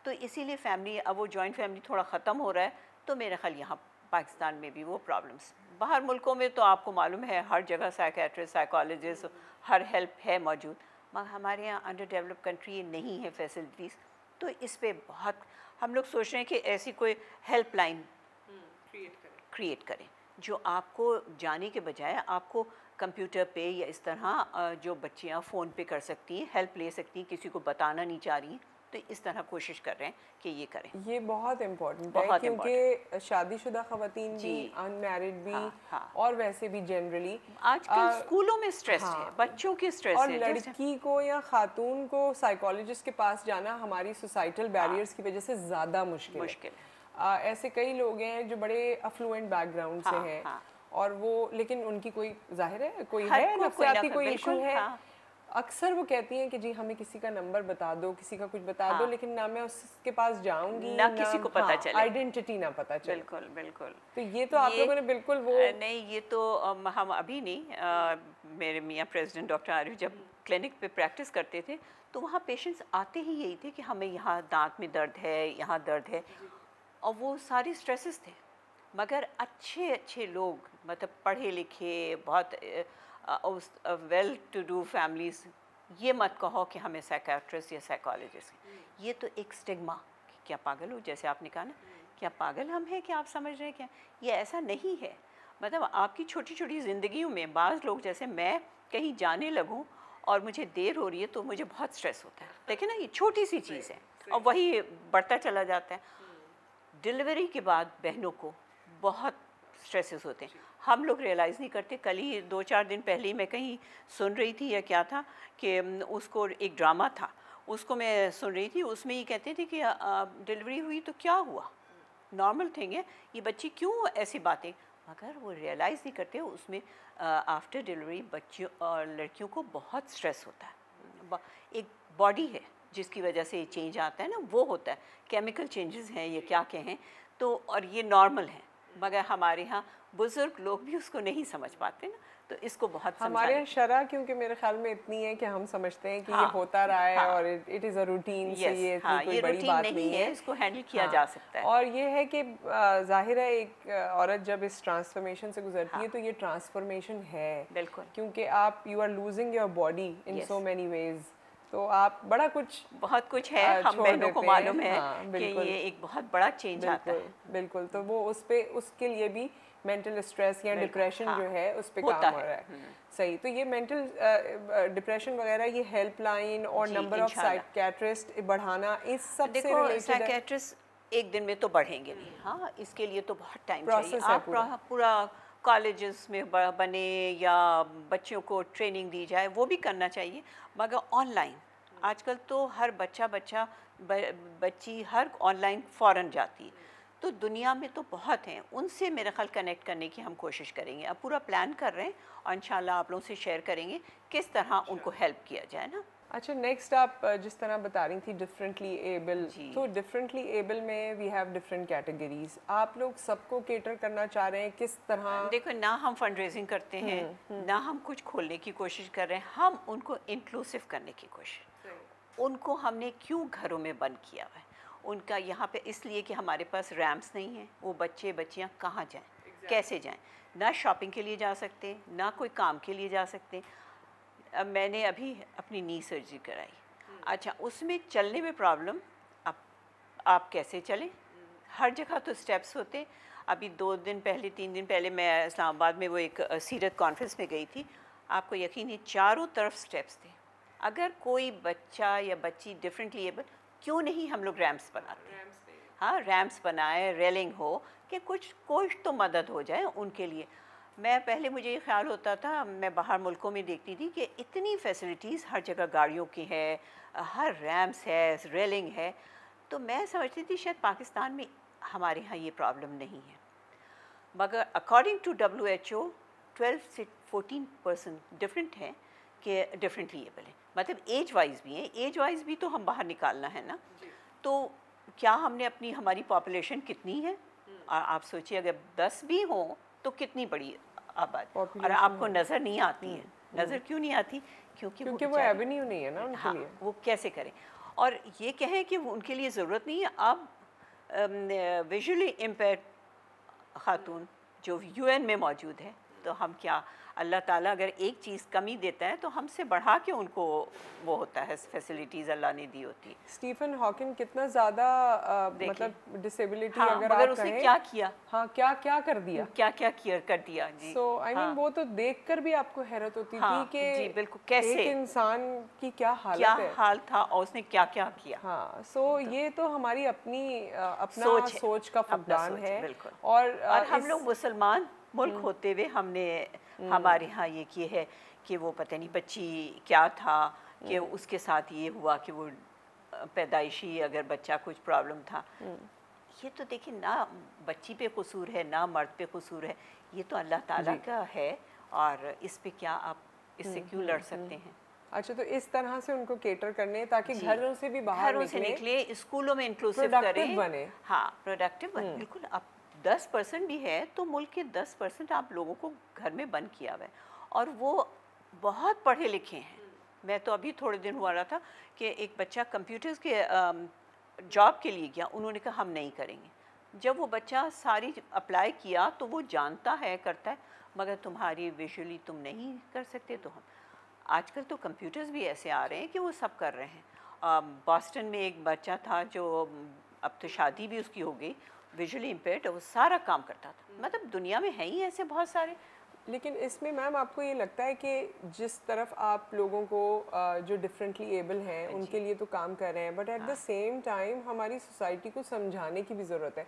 तो इसीलिए फैमिली अब वो जॉइंट फैमिली थोड़ा ख़त्म हो रहा है तो मेरा ख्याल यहाँ पाकिस्तान में भी वो प्रॉब्लम्स बाहर मुल्कों में तो आपको मालूम है हर जगह साइकेट्रिस्ट साइकोलॉजिस्ट हर हेल्प है मौजूद मगर हमारे यहाँ अंडर डेवलप कंट्री नहीं है फैसिलिटीज़ तो इस पर बहुत हम लोग सोच रहे हैं कि ऐसी कोई हेल्पलाइन हम्म, क्रिएट करें जो आपको जाने के बजाय आपको कंप्यूटर पे या इस तरह जो बच्चियाँ फ़ोन पे कर सकती हैं हेल्प ले सकती हैं किसी को बताना नहीं चाह रही हैं तो इस तरह कोशिश कर रहे हैं कि ये करें ये बहुत इम्पोर्टेंट है क्योंकि शादीशुदा खातन भी अनमेरिड भी हाँ, हाँ। और वैसे भी जनरली आजकल स्कूलों में स्ट्रेस हाँ, है बच्चों के स्ट्रेस और है, लड़की को या खातून को साइकोलॉजिस्ट के पास जाना हमारी सोसाइटल हाँ। बैरियर्स की वजह से ज़्यादा मुश्किल मुश्किल ऐसे कई लोग हैं जो बड़े अफ्लुएंट बैकग्राउंड से हाँ, हैं हाँ। और वो लेकिन उनकी कोई जाहिर है कोई है कोई इशू है अक्सर वो कहती हैं कि जी हमें किसी का नंबर बता दो किसी का कुछ बता हाँ। दो लेकिन ना मैं उसके पास जाऊंगी ना, ना किसी को पता हाँ, चले आइडेंटिटी ना पता चले बिल्कुल बिल्कुल तो ये तो आप लोगों ने बिल्कुल वो नहीं ये तो हम अभी नहीं आ, मेरे मियाँ प्रेसिडेंट डॉक्टर आरिफ जब क्लिनिक पे प्रैक्टिस करते थे तो वहाँ पेशेंट्स आते ही यही थे कि हमें यहाँ दांत में दर्द है यहाँ दर्द है और वो सारे स्ट्रेसेस थे मगर अच्छे अच्छे लोग मतलब पढ़े लिखे बहुत उस वेल टू डू फैमिलीज़ ये मत कहो कि हमें साइकेट्रिस्ट या साइकोलॉजिस्ट ये तो एक स्टिग्मा क्या पागल हो जैसे आपने कहा ना क्या पागल हम हैं कि आप समझ रहे हैं क्या ये ऐसा नहीं है मतलब आपकी छोटी छोटी ज़िंदगी में बाज़ लोग जैसे मैं कहीं जाने लगूँ और मुझे देर हो रही है तो मुझे बहुत स्ट्रेस होता है देखिए ना ये छोटी सी चीज़ है और वही बढ़ता चला जाता है डिलीवरी के बाद बहनों को बहुत स्ट्रेसेस होते हैं हम लोग रियलाइज़ नहीं करते कल ही दो चार दिन पहले ही मैं कहीं सुन रही थी या क्या था कि उसको एक ड्रामा था उसको मैं सुन रही थी उसमें ये कहते थे कि डिलीवरी हुई तो क्या हुआ नॉर्मल थिंग है ये बच्ची क्यों ऐसी बातें मगर वो रियलाइज़ नहीं करते उसमें आफ्टर डिलीवरी बच्चियों और लड़कियों को बहुत स्ट्रेस होता है एक बॉडी है जिसकी वजह से ये चेंज आता है ना वो होता है केमिकल चेंजेस हैं ये क्या कहें तो और ये नॉर्मल है मगर हमारे यहाँ बुज़ुर्ग लोग भी उसको नहीं समझ पाते ना तो इसको बहुत हमारे यहाँ शरा क्योंकि मेरे ख्याल में इतनी है कि हम समझते हैं कि हाँ, ये होता रहा है हाँ, और इट इज़ अ रूटीन ये हाँ, कोई ये बड़ी बात नहीं, नहीं है इसको हैंडल किया हाँ, जा सकता है और ये है कि जाहिर है एक औरत जब इस ट्रांसफॉर्मेशन से गुजरती हाँ, है तो ये ट्रांसफॉर्मेशन है बिल्कुल क्योंकि आप you are losing your body in so many ways तो आप बड़ा कुछ बहुत कुछ है हम बहनों को मालूम है हाँ, कि ये एक बहुत बड़ा चेंज आता है बिल्कुल तो वो उस पर उसके लिए भी मेंटल स्ट्रेस या डिप्रेशन हाँ, जो है उस पर काम हो रहा है हम्म। सही तो ये मेंटल डिप्रेशन वगैरह ये हेल्पलाइन और नंबर ऑफ साइकेट्रिस्ट बढ़ाना इस सब से रिलेटेड एक दिन में तो बढ़ेंगे नहीं हाँ इसके लिए तो बहुत टाइम चाहिए आप पूरा कॉलेजेस में बने या बच्चों को ट्रेनिंग दी जाए वो भी करना चाहिए मगर ऑनलाइन आजकल तो हर बच्चा बच्चा बच्ची हर ऑनलाइन फ़ॉरन जाती है तो दुनिया में तो बहुत हैं उनसे मेरा ख्याल कनेक्ट करने की हम कोशिश करेंगे अब पूरा प्लान कर रहे हैं और इन आप लोगों से शेयर करेंगे किस तरह उनको हेल्प किया जाए ना अच्छा नेक्स्ट आप जिस तरह बता रही थी डिफरेंटली एबल तो डिफरेंटली एबल में वी हैव डिफरेंट कैटेगरीज आप लोग सबको केटर करना चाह रहे हैं किस तरह देखो ना हम फंड रेजिंग करते हम्म, हैं हम्म। ना हम कुछ खोलने की कोशिश कर रहे हैं हम उनको इंक्लूसिव करने की कोशिश उनको हमने क्यों घरों में बंद किया हुआ है उनका यहाँ पे इसलिए कि हमारे पास रैम्प नहीं है वो बच्चे बच्चियाँ कहाँ जाएँ exactly. कैसे जाएँ ना शॉपिंग के लिए जा सकते ना कोई काम के लिए जा सकते मैंने अभी अपनी नी सर्जरी कराई अच्छा उसमें चलने में प्रॉब्लम आप आप कैसे चलें हर जगह तो स्टेप्स होते अभी दो दिन पहले तीन दिन पहले मैं इस्लामाबाद में वो एक सीरत कॉन्फ्रेंस में गई थी आपको यकीन है चारों तरफ स्टेप्स थे अगर कोई बच्चा या बच्ची डिफरेंटली एबल क्यों नहीं हम लोग रैम्प्स बनाते हाँ रैम्प्स बनाए रेलिंग हो कि कुछ कोई तो मदद हो जाए उनके लिए मैं पहले मुझे ये ख्याल होता था मैं बाहर मुल्कों में देखती थी कि इतनी फैसिलिटीज़ हर जगह गाड़ियों की है हर रैम्स है रेलिंग है तो मैं समझती थी शायद पाकिस्तान में हमारे यहाँ ये प्रॉब्लम नहीं है मगर according to W H O twelve से फोटीन परसेंट डिफरेंट हैं कि डिफरेंटली ये बोले मतलब एज वाइज भी हैं एज वाइज भी तो हम बाहर निकालना है ना तो क्या हमने अपनी हमारी पॉपुलेशन कितनी है हम्म। आप सोचिए अगर दस भी हों तो कितनी बड़ी है आबादी और आपको नज़र नहीं आती है हम्म। नज़र क्यों नहीं आती क्योंकि क्योंकि वो एवेन्यू नहीं है ना उनके हाँ, लिए वो कैसे करें और ये कहें कि उनके लिए ज़रूरत नहीं है अब विजुअली इम्पेयर खातून जो यूएन में मौजूद है तो हम क्या अल्लाह ताला अगर एक चीज़ कमी देता है तो हमसे बढ़ा के उनको वो होता है फैसिलिटीज़ अल्लाह ने दी होती है स्टीफन हॉकिन कितना ज़्यादा मतलब डिसेबिलिटी हाँ, अगर मगर उसने क्या किया हाँ क्या क्या कर दिया क्या क्या किया कर दिया जी सो आई मीन वो तो देख भी आपको हैरत होती हाँ, थी कि बिल्कुल कैसे इंसान की क्या हालत क्या हाल था और उसने क्या क्या किया हाँ सो तो ये तो हमारी अपनी अपना सोच, सोच का फुकदान है और हम लोग मुसलमान मुल्क हम्म। होते हुए हमने हम्म। हमारे यहाँ ये किए है कि वो पता नहीं बच्ची क्या था कि हम्म। उसके साथ ये हुआ कि वो पैदाइशी अगर बच्चा कुछ प्रॉब्लम था हम्म। ये तो देखिए ना बच्ची पे कसूर है ना मर्द पे कसूर है ये तो अल्लाह ताला का है और इस पे क्या आप इससे क्यों लड़ सकते हैं अच्छा तो इस तरह से उनको केटर करने ताकि घरों से भी बाहर घरों से निकले स्कूलों में इंक्लूसिव करें बने हाँ प्रोडक्टिव बने बिल्कुल आप दस परसेंट भी है तो मुल्क के दस परसेंट आप लोगों को घर में बंद किया हुआ है और वो बहुत पढ़े लिखे हैं मैं तो अभी थोड़े दिन हुआ रहा था कि एक बच्चा कंप्यूटर्स के जॉब के लिए गया उन्होंने कहा हम नहीं करेंगे जब वो बच्चा सारी अप्लाई किया तो वो जानता है करता है मगर तुम्हारी विजुअली तुम नहीं कर सकते तो हम आजकल तो कंप्यूटर्स भी ऐसे आ रहे हैं कि वो सब कर रहे हैं बॉस्टन में एक बच्चा था जो अब तो शादी भी उसकी हो गई विजुअली इम्पेयर तो वो सारा काम करता था मतलब दुनिया में है ही ऐसे बहुत सारे लेकिन इसमें मैम आपको ये लगता है कि जिस तरफ आप लोगों को जो डिफरेंटली एबल हैं हाँ उनके लिए तो काम कर रहे हैं but at the same time हमारी सोसाइटी को समझाने की भी ज़रूरत है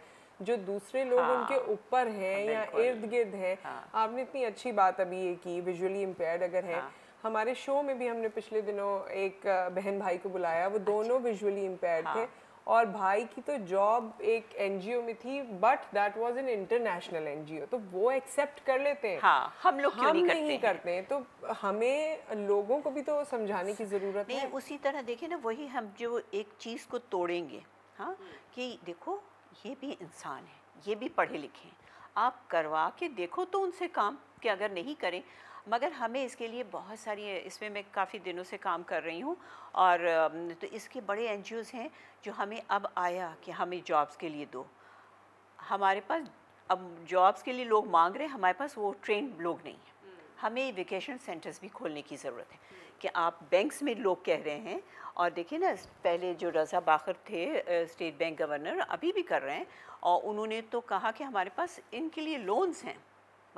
जो दूसरे लोग हाँ, उनके ऊपर हैं या इर्द गिर्द हैं हाँ, आपने इतनी अच्छी बात अभी ये की विजुअली इम्पेयर्ड अगर है हाँ, हमारे शो में भी हमने पिछले दिनों एक बहन भाई को बुलाया वो अच्छा। दोनों विजुअली इम्पेयर्ड थे हाँ। और भाई की तो जॉब एक एनजीओ में थी but that was an international NGO तो वो एक्सेप्ट कर लेते हैं हाँ, हम लोग हम नहीं, करते, नहीं हैं। करते हैं तो हमें लोगों को भी तो समझाने की ज़रूरत है उसी तरह देखिए ना वही हम जो एक चीज़ को तोड़ेंगे हाँ कि देखो ये भी इंसान है ये भी पढ़े लिखे हैं आप करवा के देखो तो उनसे काम कि अगर नहीं करें मगर हमें इसके लिए बहुत सारी इसमें मैं काफ़ी दिनों से काम कर रही हूँ और तो इसके बड़े एन हैं जो हमें अब आया कि हमें जॉब्स के लिए दो हमारे पास अब जॉब्स के लिए लोग मांग रहे हैं हमारे पास वो ट्रेन लोग नहीं हैं हमें वेकेशन सेंटर्स भी खोलने की ज़रूरत है कि आप बैंक्स में लोग कह रहे हैं और देखिए ना पहले जो रज़ा बाखर थे स्टेट बैंक गवर्नर अभी भी कर रहे हैं और उन्होंने तो कहा कि हमारे पास इनके लिए लोन्स हैं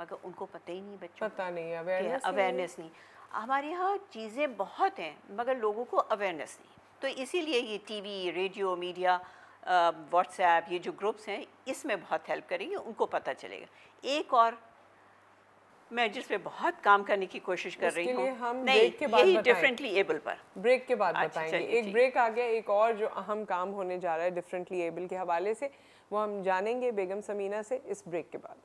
मगर उनको पता ही नहीं बच्चों पता नहीं अवेयरनेस अवेयरनेस नहीं हमारे यहाँ चीज़ें बहुत हैं मगर लोगों को अवेयरनेस नहीं तो इसीलिए ये टीवी रेडियो मीडिया व्हाट्सएप ये जो ग्रुप्स हैं इसमें बहुत हेल्प करेंगे उनको पता चलेगा एक और मैं जिस पे बहुत काम करने की कोशिश कर रही हूँ हम नहीं, के बाद यही डिफरेंटली एबल पर ब्रेक के बाद अच्छा, बताएंगे एक ब्रेक आ गया एक और जो अहम काम होने जा रहा है डिफरेंटली एबल के हवाले से वो हम जानेंगे बेगम समीना से इस ब्रेक के बाद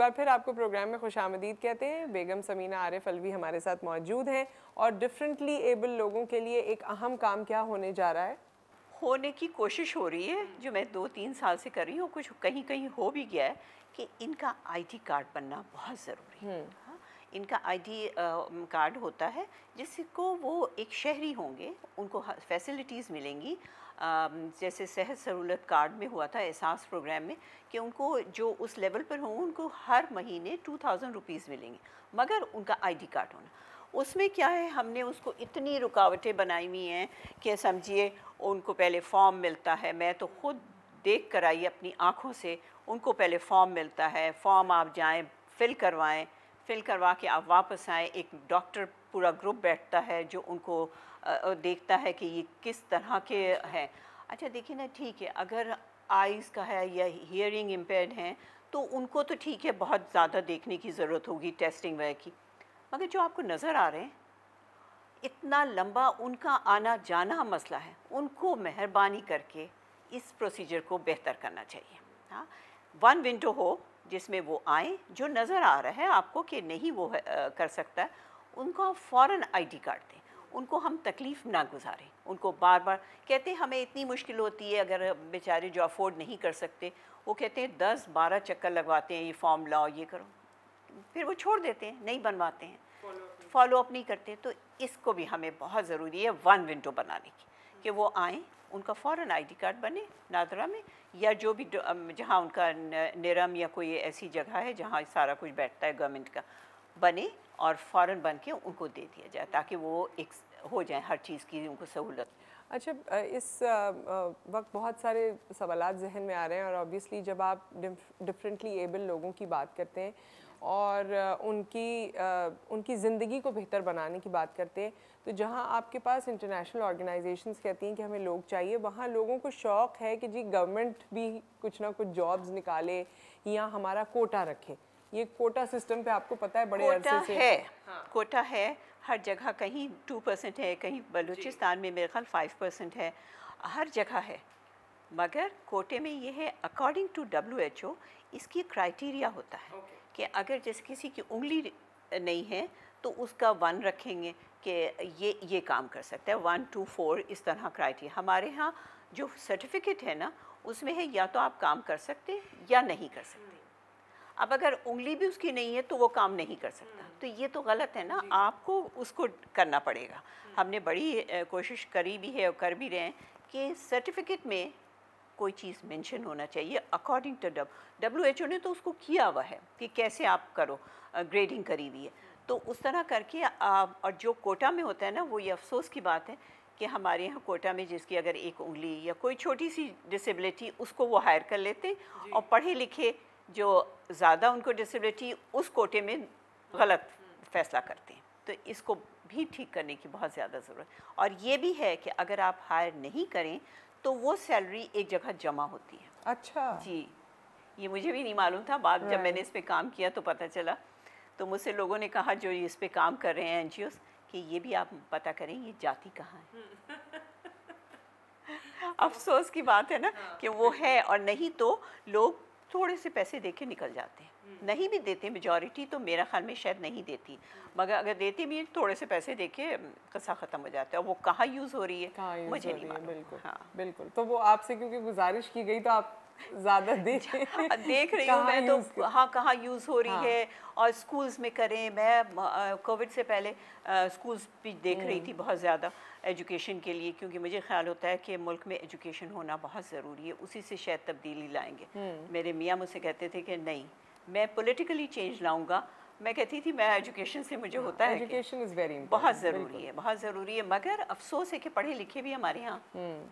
बार फिर आपको प्रोग्राम में खुश आमदीद कहते हैं बेगम समीना आरिफ अलवी हमारे साथ मौजूद हैं और डिफरेंटली एबल लोगों के लिए एक अहम काम क्या होने जा रहा है होने की कोशिश हो रही है जो मैं दो तीन साल से कर रही हूँ कुछ कहीं कहीं हो भी गया है कि इनका आईडी कार्ड बनना बहुत ज़रूरी है हम्म। हाँ, इनका आईडी कार्ड होता है जिसको वो एक शहरी होंगे उनको फैसिलिटीज़ मिलेंगी जैसे सेहत सहूलत कार्ड में हुआ था एहसास प्रोग्राम में कि उनको जो उस लेवल पर हों उनको हर महीने टू थाउजेंड रुपीज़ मिलेंगे मगर उनका आईडी कार्ड होना उसमें क्या है हमने उसको इतनी रुकावटें बनाई हुई हैं कि समझिए उनको पहले फॉर्म मिलता है मैं तो खुद देख कर आई अपनी आँखों से उनको पहले फॉर्म मिलता है फॉर्म आप जाएँ फिल करवाएँ फिल करवा के आप वापस आएँ एक डॉक्टर पूरा ग्रुप बैठता है जो उनको देखता है कि ये किस तरह के हैं अच्छा देखिए ना ठीक है अगर आइज़ का है या हियरिंग इम्पेयर हैं तो उनको तो ठीक है बहुत ज़्यादा देखने की ज़रूरत होगी टेस्टिंग वगैरह की मगर जो आपको नज़र आ रहे हैं इतना लंबा उनका आना जाना मसला है उनको मेहरबानी करके इस प्रोसीजर को बेहतर करना चाहिए हाँ वन विंडो हो जिसमें वो आए जो नज़र आ रहा है आपको कि नहीं वो आ, कर सकता उनको आप फ़ौर आई कार्ड दें उनको हम तकलीफ़ ना गुजारें उनको बार बार कहते हैं हमें इतनी मुश्किल होती है अगर बेचारे जो अफोर्ड नहीं कर सकते वो कहते हैं दस बारह चक्कर लगवाते हैं ये फॉर्म लाओ ये करो फिर वो छोड़ देते हैं नहीं बनवाते हैं फॉलो अप नहीं करते तो इसको भी हमें बहुत ज़रूरी है वन विंडो बनाने की कि वो आए उनका फ़ौर आईडी कार्ड बने नादरा में या जो भी जहाँ उनका निरम या कोई ऐसी जगह है जहाँ सारा कुछ बैठता है गवर्नमेंट का बने और फ़ौर बन के उनको दे दिया जाए ताकि वो एक हो जाए हर चीज़ की उनको सहूलत अच्छा इस वक्त बहुत सारे सवाल जहन में आ रहे हैं और ऑब्वियसली जब आप डिफरेंटली एबल लोगों की बात करते हैं और उनकी उनकी ज़िंदगी को बेहतर बनाने की बात करते हैं तो जहाँ आपके पास इंटरनेशनल ऑर्गेनाइजेशंस कहती हैं कि हमें लोग चाहिए वहाँ लोगों को शौक़ है कि जी गवर्नमेंट भी कुछ ना कुछ जॉब्स निकाले या हमारा कोटा रखे ये कोटा सिस्टम पे आपको पता है बड़े कोटा से है हाँ। कोटा है हर जगह कहीं टू परसेंट है कहीं बलूचिस्तान में मेरे ख्याल फाइव परसेंट है हर जगह है मगर कोटे में ये है according to W H O इसकी क्राइटेरिया होता है okay. कि अगर जैसे किसी की उंगली नहीं है तो उसका वन रखेंगे कि ये ये काम कर सकता है वन टू फोर इस तरह क्राइटेरिया हमारे यहाँ जो सर्टिफिकेट है ना उसमें है या तो आप काम कर सकते या नहीं कर सकते अब अगर उंगली भी उसकी नहीं है तो वो काम नहीं कर सकता हम्म। तो ये तो गलत है ना आपको उसको करना पड़ेगा हम्म। हमने बड़ी कोशिश करी भी है और कर भी रहे हैं कि सर्टिफिकेट में कोई चीज़ मेंशन होना चाहिए according to dub W H O ने तो उसको किया हुआ है कि कैसे आप करो ग्रेडिंग करी हुई है तो उस तरह करके आप और जो कोटा में होता है ना वो ये अफसोस की बात है कि हमारे यहाँ कोटा में जिसकी अगर एक उंगली या कोई छोटी सी डिसेबिलिटी उसको वो हायर कर लेते और पढ़े लिखे जो ज़्यादा उनको डिसेबिलिटी उस कोटे में गलत फैसला करते हैं तो इसको भी ठीक करने की बहुत ज़्यादा ज़रूरत और ये भी है कि अगर आप हायर नहीं करें तो वो सैलरी एक जगह जमा होती है अच्छा जी ये मुझे भी नहीं मालूम था बाद जब मैंने इस पर काम किया तो पता चला तो मुझसे लोगों ने कहा जो इस पर काम कर रहे हैं एन कि ये भी आप पता करें ये जाति कहाँ है अफसोस की बात है ना हाँ। कि वो है और नहीं तो लोग थोड़े से पैसे दे के निकल जाते हैं नहीं भी देते मेजॉरिटी तो मेरा ख्याल में शायद नहीं देती मगर अगर देती भी थोड़े से पैसे दे के कसा ख़त्म हो जाता है और वो कहाँ यूज़ हो रही है मुझे नहीं मालूम बिल्कुल हाँ बिल्कुल तो वो आपसे क्योंकि गुजारिश की गई तो आप ज़्यादा देख हाँ, देख रही हूँ मैं तो हाँ कहाँ यूज़ हो रही हाँ। है और स्कूल्स में करें मैं कोविड से पहले स्कूल्स भी देख हम्म। रही थी बहुत ज़्यादा एजुकेशन के लिए क्योंकि मुझे ख्याल होता है कि मुल्क में एजुकेशन होना बहुत ज़रूरी है उसी से शायद तब्दीली लाएंगे हम्म। मेरे मियाँ मुझसे कहते थे कि नहीं मैं पोलिटिकली चेंज लाऊँगा मैं कहती थी मैं एजुकेशन से मुझे होता है एजुकेशन इज़ वेरी बहुत ज़रूरी है बहुत ज़रूरी है मगर अफसोस है कि पढ़े लिखे भी हमारे यहाँ हम्म।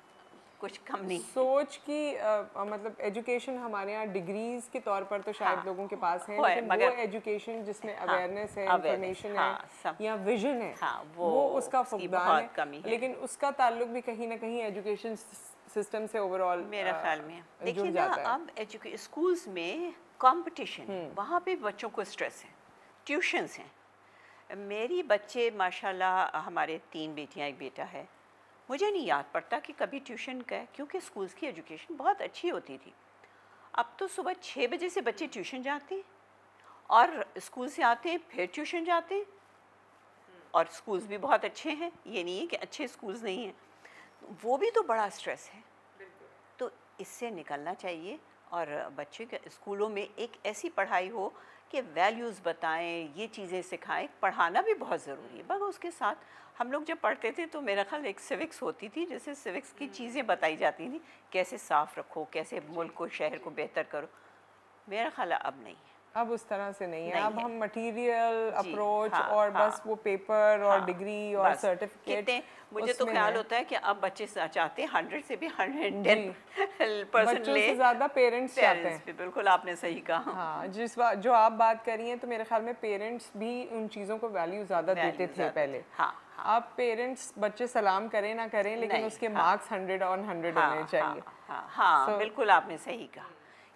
कुछ कम नहीं सोच की आ, मतलब एजुकेशन हमारे यहाँ डिग्रीज के तौर पर तो शायद हाँ, लोगों के पास है लेकिन वो एजुकेशन जिसमें अवेयरनेस हाँ, हाँ, है इंफॉर्मेशन हाँ, है या विजन है हाँ, वो, वो उसका फुकदान है, कमी है लेकिन उसका ताल्लुक भी कहीं ना कहीं एजुकेशन सिस्टम से ओवरऑल मेरा ख्याल में देखिए ना अब स्कूल्स में कंपटीशन हम्म। वहाँ पे बच्चों को स्ट्रेस है ट्यूशन्स हैं मेरी बच्चे माशाल्लाह हमारे तीन बेटियाँ एक बेटा है मुझे नहीं याद पड़ता कि कभी ट्यूशन गए क्योंकि स्कूल्स की एजुकेशन बहुत अच्छी होती थी अब तो सुबह छः बजे से बच्चे ट्यूशन जाते हैं और स्कूल से आते हैं फिर ट्यूशन जाते हैं और स्कूल्स भी बहुत अच्छे हैं ये नहीं है कि अच्छे स्कूल्स नहीं हैं वो भी तो बड़ा स्ट्रेस है तो इससे निकलना चाहिए और बच्चे के स्कूलों में एक ऐसी पढ़ाई हो कि वैल्यूज़ बताएं ये चीज़ें सिखाएं पढ़ाना भी बहुत ज़रूरी है बस उसके साथ हम लोग जब पढ़ते थे तो मेरा ख्याल एक सिविक्स होती थी जैसे सिविक्स की हम्म। चीज़ें बताई जाती थी कैसे साफ़ रखो कैसे मुल्क को शहर को बेहतर करो मेरा ख्याल अब नहीं है अब उस तरह से नहीं, नहीं है अब हम मटेरियल अप्रोच हाँ, और हाँ, बस वो पेपर और हाँ, डिग्री और सर्टिफिकेट मुझे तो ख्याल होता है कि अब बच्चे चाहते हैं हंड्रेड से भी हंड्रेड टेन ज़्यादा पेरेंट्स चाहते हैं बिल्कुल आपने सही कहा हाँ जिस जो आप बात करी हैं तो मेरे ख्याल में पेरेंट्स भी उन चीज़ों को वैल्यू ज़्यादा देते थे पहले हाँ आप पेरेंट्स बच्चे सलाम करें ना करें लेकिन उसके मार्क्स हंड्रेड ऑन हंड्रेड होने हाँ, चाहिए हाँ हाँ so, बिल्कुल आपने सही कहा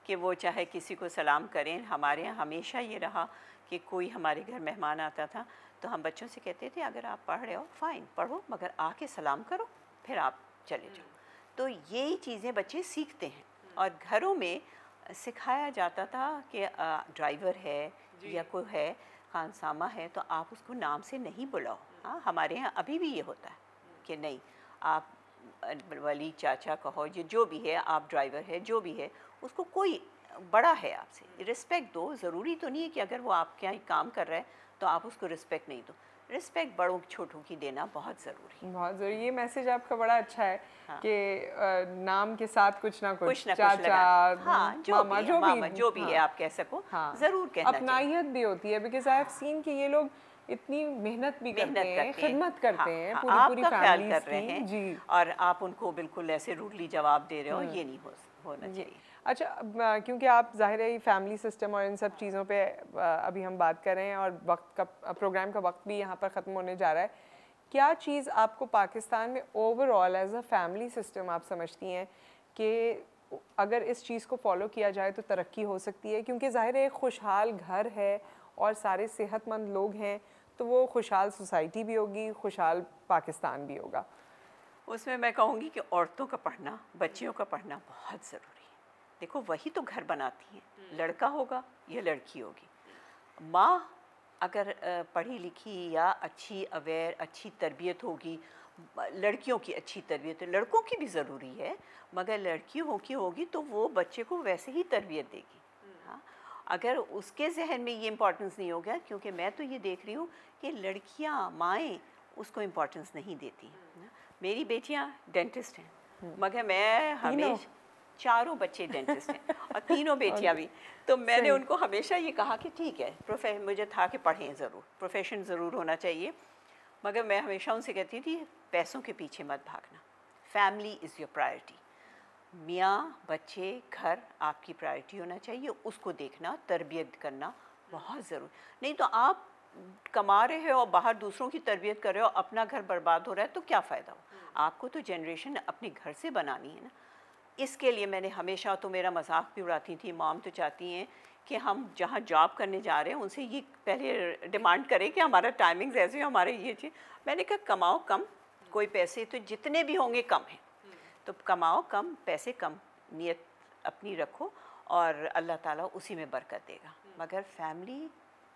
कि वो चाहे किसी को सलाम करें हमारे यहाँ हमेशा ये रहा कि कोई हमारे घर मेहमान आता था तो हम बच्चों से कहते थे अगर आप पढ़ रहे हो फाइन पढ़ो मगर आके सलाम करो फिर आप चले जाओ तो यही चीज़ें बच्चे सीखते हैं और घरों में सिखाया जाता था कि ड्राइवर है या कोई है खानसामा है तो आप उसको नाम से नहीं बुलाओ हाँ हमारे यहाँ अभी भी ये होता है कि नहीं आप वली चाचा कहो ये जो भी है आप ड्राइवर है जो भी है उसको कोई बड़ा है आपसे रिस्पेक्ट दो ज़रूरी तो नहीं है कि अगर वो आपके यहाँ काम कर रहा है तो आप उसको रिस्पेक्ट नहीं दो रिस्पेक्ट बड़ों छोटों की देना बहुत ज़रूरी है बहुत ज़रूरी ये मैसेज आपका बड़ा अच्छा है हाँ। कि नाम के साथ कुछ ना कुछ, कुछ, ना चाचा, कुछ हाँ, जो मामा, भी, जो, मामा, जो भी हाँ। है आप कह सको हाँ। ज़रूर कहना अपनाइत भी होती है बिकॉज आई हैव सीन कि ये लोग इतनी मेहनत भी मेहनत करते हैं खिदमत करते हैं हाँ, हाँ, पूरी पूरी ख्याल कर रहे हैं जी और आप उनको बिल्कुल ऐसे रूडली जवाब दे रहे हो हाँ। ये नहीं हो होना चाहिए अच्छा क्योंकि आप जाहिर है फैमिली सिस्टम और इन सब चीज़ों पे अभी हम बात कर रहे हैं और वक्त का प्रोग्राम का वक्त भी यहाँ पर ख़त्म होने जा रहा है क्या चीज़ आपको पाकिस्तान में overall as a family system आप समझती हैं कि अगर इस चीज़ को फॉलो किया जाए तो तरक्की हो सकती है क्योंकि जाहिर है खुशहाल घर है और सारे सेहतमंद लोग हैं तो वो खुशहाल सोसाइटी भी होगी खुशहाल पाकिस्तान भी होगा उसमें मैं कहूँगी कि औरतों का पढ़ना बच्चियों का पढ़ना बहुत ज़रूरी है देखो वही तो घर बनाती हैं हम्म। लड़का होगा या लड़की होगी माँ अगर पढ़ी लिखी या अच्छी अवेयर अच्छी तरबियत होगी लड़कियों की अच्छी तरबियत लड़कों की भी ज़रूरी है मगर लड़कियों की होगी तो वो बच्चे को वैसे ही तरबियत देगी अगर उसके जहन में ये इम्पोर्टेंस नहीं हो गया क्योंकि मैं तो ये देख रही हूँ कि लड़कियाँ माएँ उसको इम्पोर्टेंस नहीं देती मेरी बेटियाँ डेंटिस्ट हैं हम्म। मगर मैं हमेशा चारों बच्चे डेंटिस्ट हैं और तीनों बेटियाँ भी तो मैंने उनको हमेशा ये कहा कि ठीक है प्रोफे मुझे था कि पढ़ें ज़रूर प्रोफेशन ज़रूर होना चाहिए मगर मैं हमेशा उनसे कहती थी पैसों के पीछे मत भागना फैमिली इज़ योर प्रायोरिटी मियाँ बच्चे घर आपकी प्रायोरिटी होना चाहिए उसको देखना तरबियत करना बहुत ज़रूरी नहीं तो आप कमा रहे हो और बाहर दूसरों की तरबियत कर रहे हो अपना घर बर्बाद हो रहा है तो क्या फ़ायदा हो आपको तो जनरेशन अपने घर से बनानी है ना इसके लिए मैंने हमेशा तो मेरा मजाक भी उड़ाती थी माम तो चाहती हैं कि हम जहाँ जॉब करने जा रहे हैं उनसे ये पहले डिमांड करें कि हमारा टाइमिंग्स ऐसे हो हमारे ये चीज़ मैंने कहा कमाओ कम कोई पैसे तो जितने भी होंगे कम हैं तो कमाओ कम पैसे कम नियत अपनी रखो और अल्लाह ताला उसी में बरकत देगा हम्म। मगर फैमिली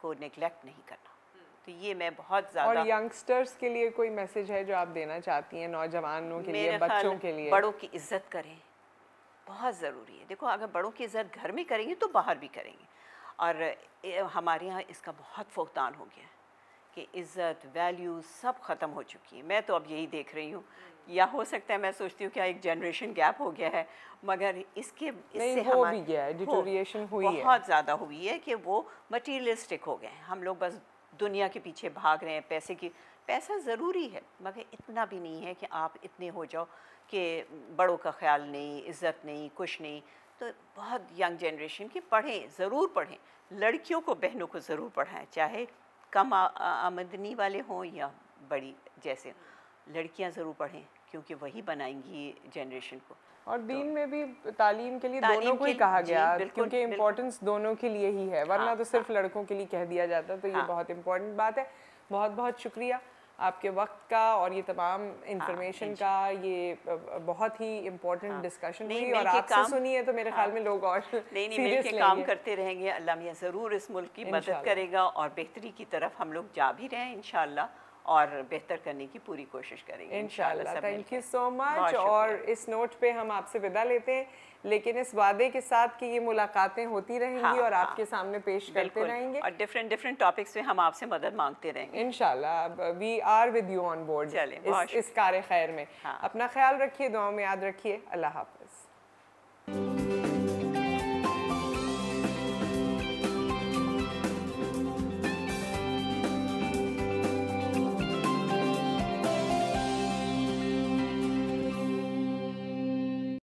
को निगलेक्ट नहीं करना हम्म। तो ये मैं बहुत ज़्यादा और यंगस्टर्स के लिए कोई मैसेज है जो आप देना चाहती हैं नौजवानों के लिए बच्चों के लिए बड़ों की इज्जत करें बहुत ज़रूरी है देखो अगर बड़ों की इज्जत घर में करेंगे तो बाहर भी करेंगे और हमारे यहाँ इसका बहुत फोकदान हो गया है कि इज़्ज़त वैल्यू सब ख़त्म हो चुकी है मैं तो अब यही देख रही हूँ या हो सकता है मैं सोचती हूँ क्या हाँ, एक जनरेशन गैप हो गया है मगर इसके इससे हो भी गया है डिटोरिएशन हुई है बहुत ज़्यादा हुई है कि वो मटीरियलिस्टिक हो गए हैं हम लोग बस दुनिया के पीछे भाग रहे हैं पैसे की पैसा ज़रूरी है मगर इतना भी नहीं है कि आप इतने हो जाओ कि बड़ों का ख्याल नहीं इज़्ज़त नहीं कुछ नहीं तो बहुत यंग जनरेशन की पढ़ें ज़रूर पढ़ें लड़कियों को बहनों को ज़रूर पढ़ाएं चाहे कम आमदनी वाले हों या बड़ी जैसे लड़कियां ज़रूर पढ़ें क्योंकि वही बनाएंगी जनरेशन को और तो दीन तो, में भी तालीम के लिए तालीम दोनों को ही कहा गया क्योंकि इम्पोर्टेंस दोनों के लिए ही है वरना हाँ, तो सिर्फ हाँ, लड़कों के लिए कह दिया जाता तो ये हाँ, बहुत इम्पोर्टेंट बात है बहुत बहुत शुक्रिया आपके वक्त का और ये तमाम इंफॉर्मेशन हाँ, का ये बहुत ही इम्पोर्टेंट हाँ। डिस्कशन हुई और आपसे सुनी है तो मेरे ख्याल में हाँ। लोग और नहीं नहीं काम करते रहेंगे अल्लाह मियाँ ज़रूर इस मुल्क की मदद करेगा और बेहतरी की तरफ हम लोग जा भी रहे हैं इन और बेहतर करने की पूरी कोशिश करेंगे इनशाला थैंक यू सो मच और इस नोट पे हम आपसे विदा लेते हैं लेकिन इस वादे के साथ कि ये मुलाकातें होती रहेंगी हाँ, और हाँ, आपके सामने पेश करते रहेंगे और डिफरेंट डिफरेंट टॉपिक्स पे हम आपसे मदद मांगते रहेंगे इनशाला we are with you on board इस, इस कार खैर में हाँ। अपना ख्याल रखिए दुआ में याद रखिए अल्लाह हाफ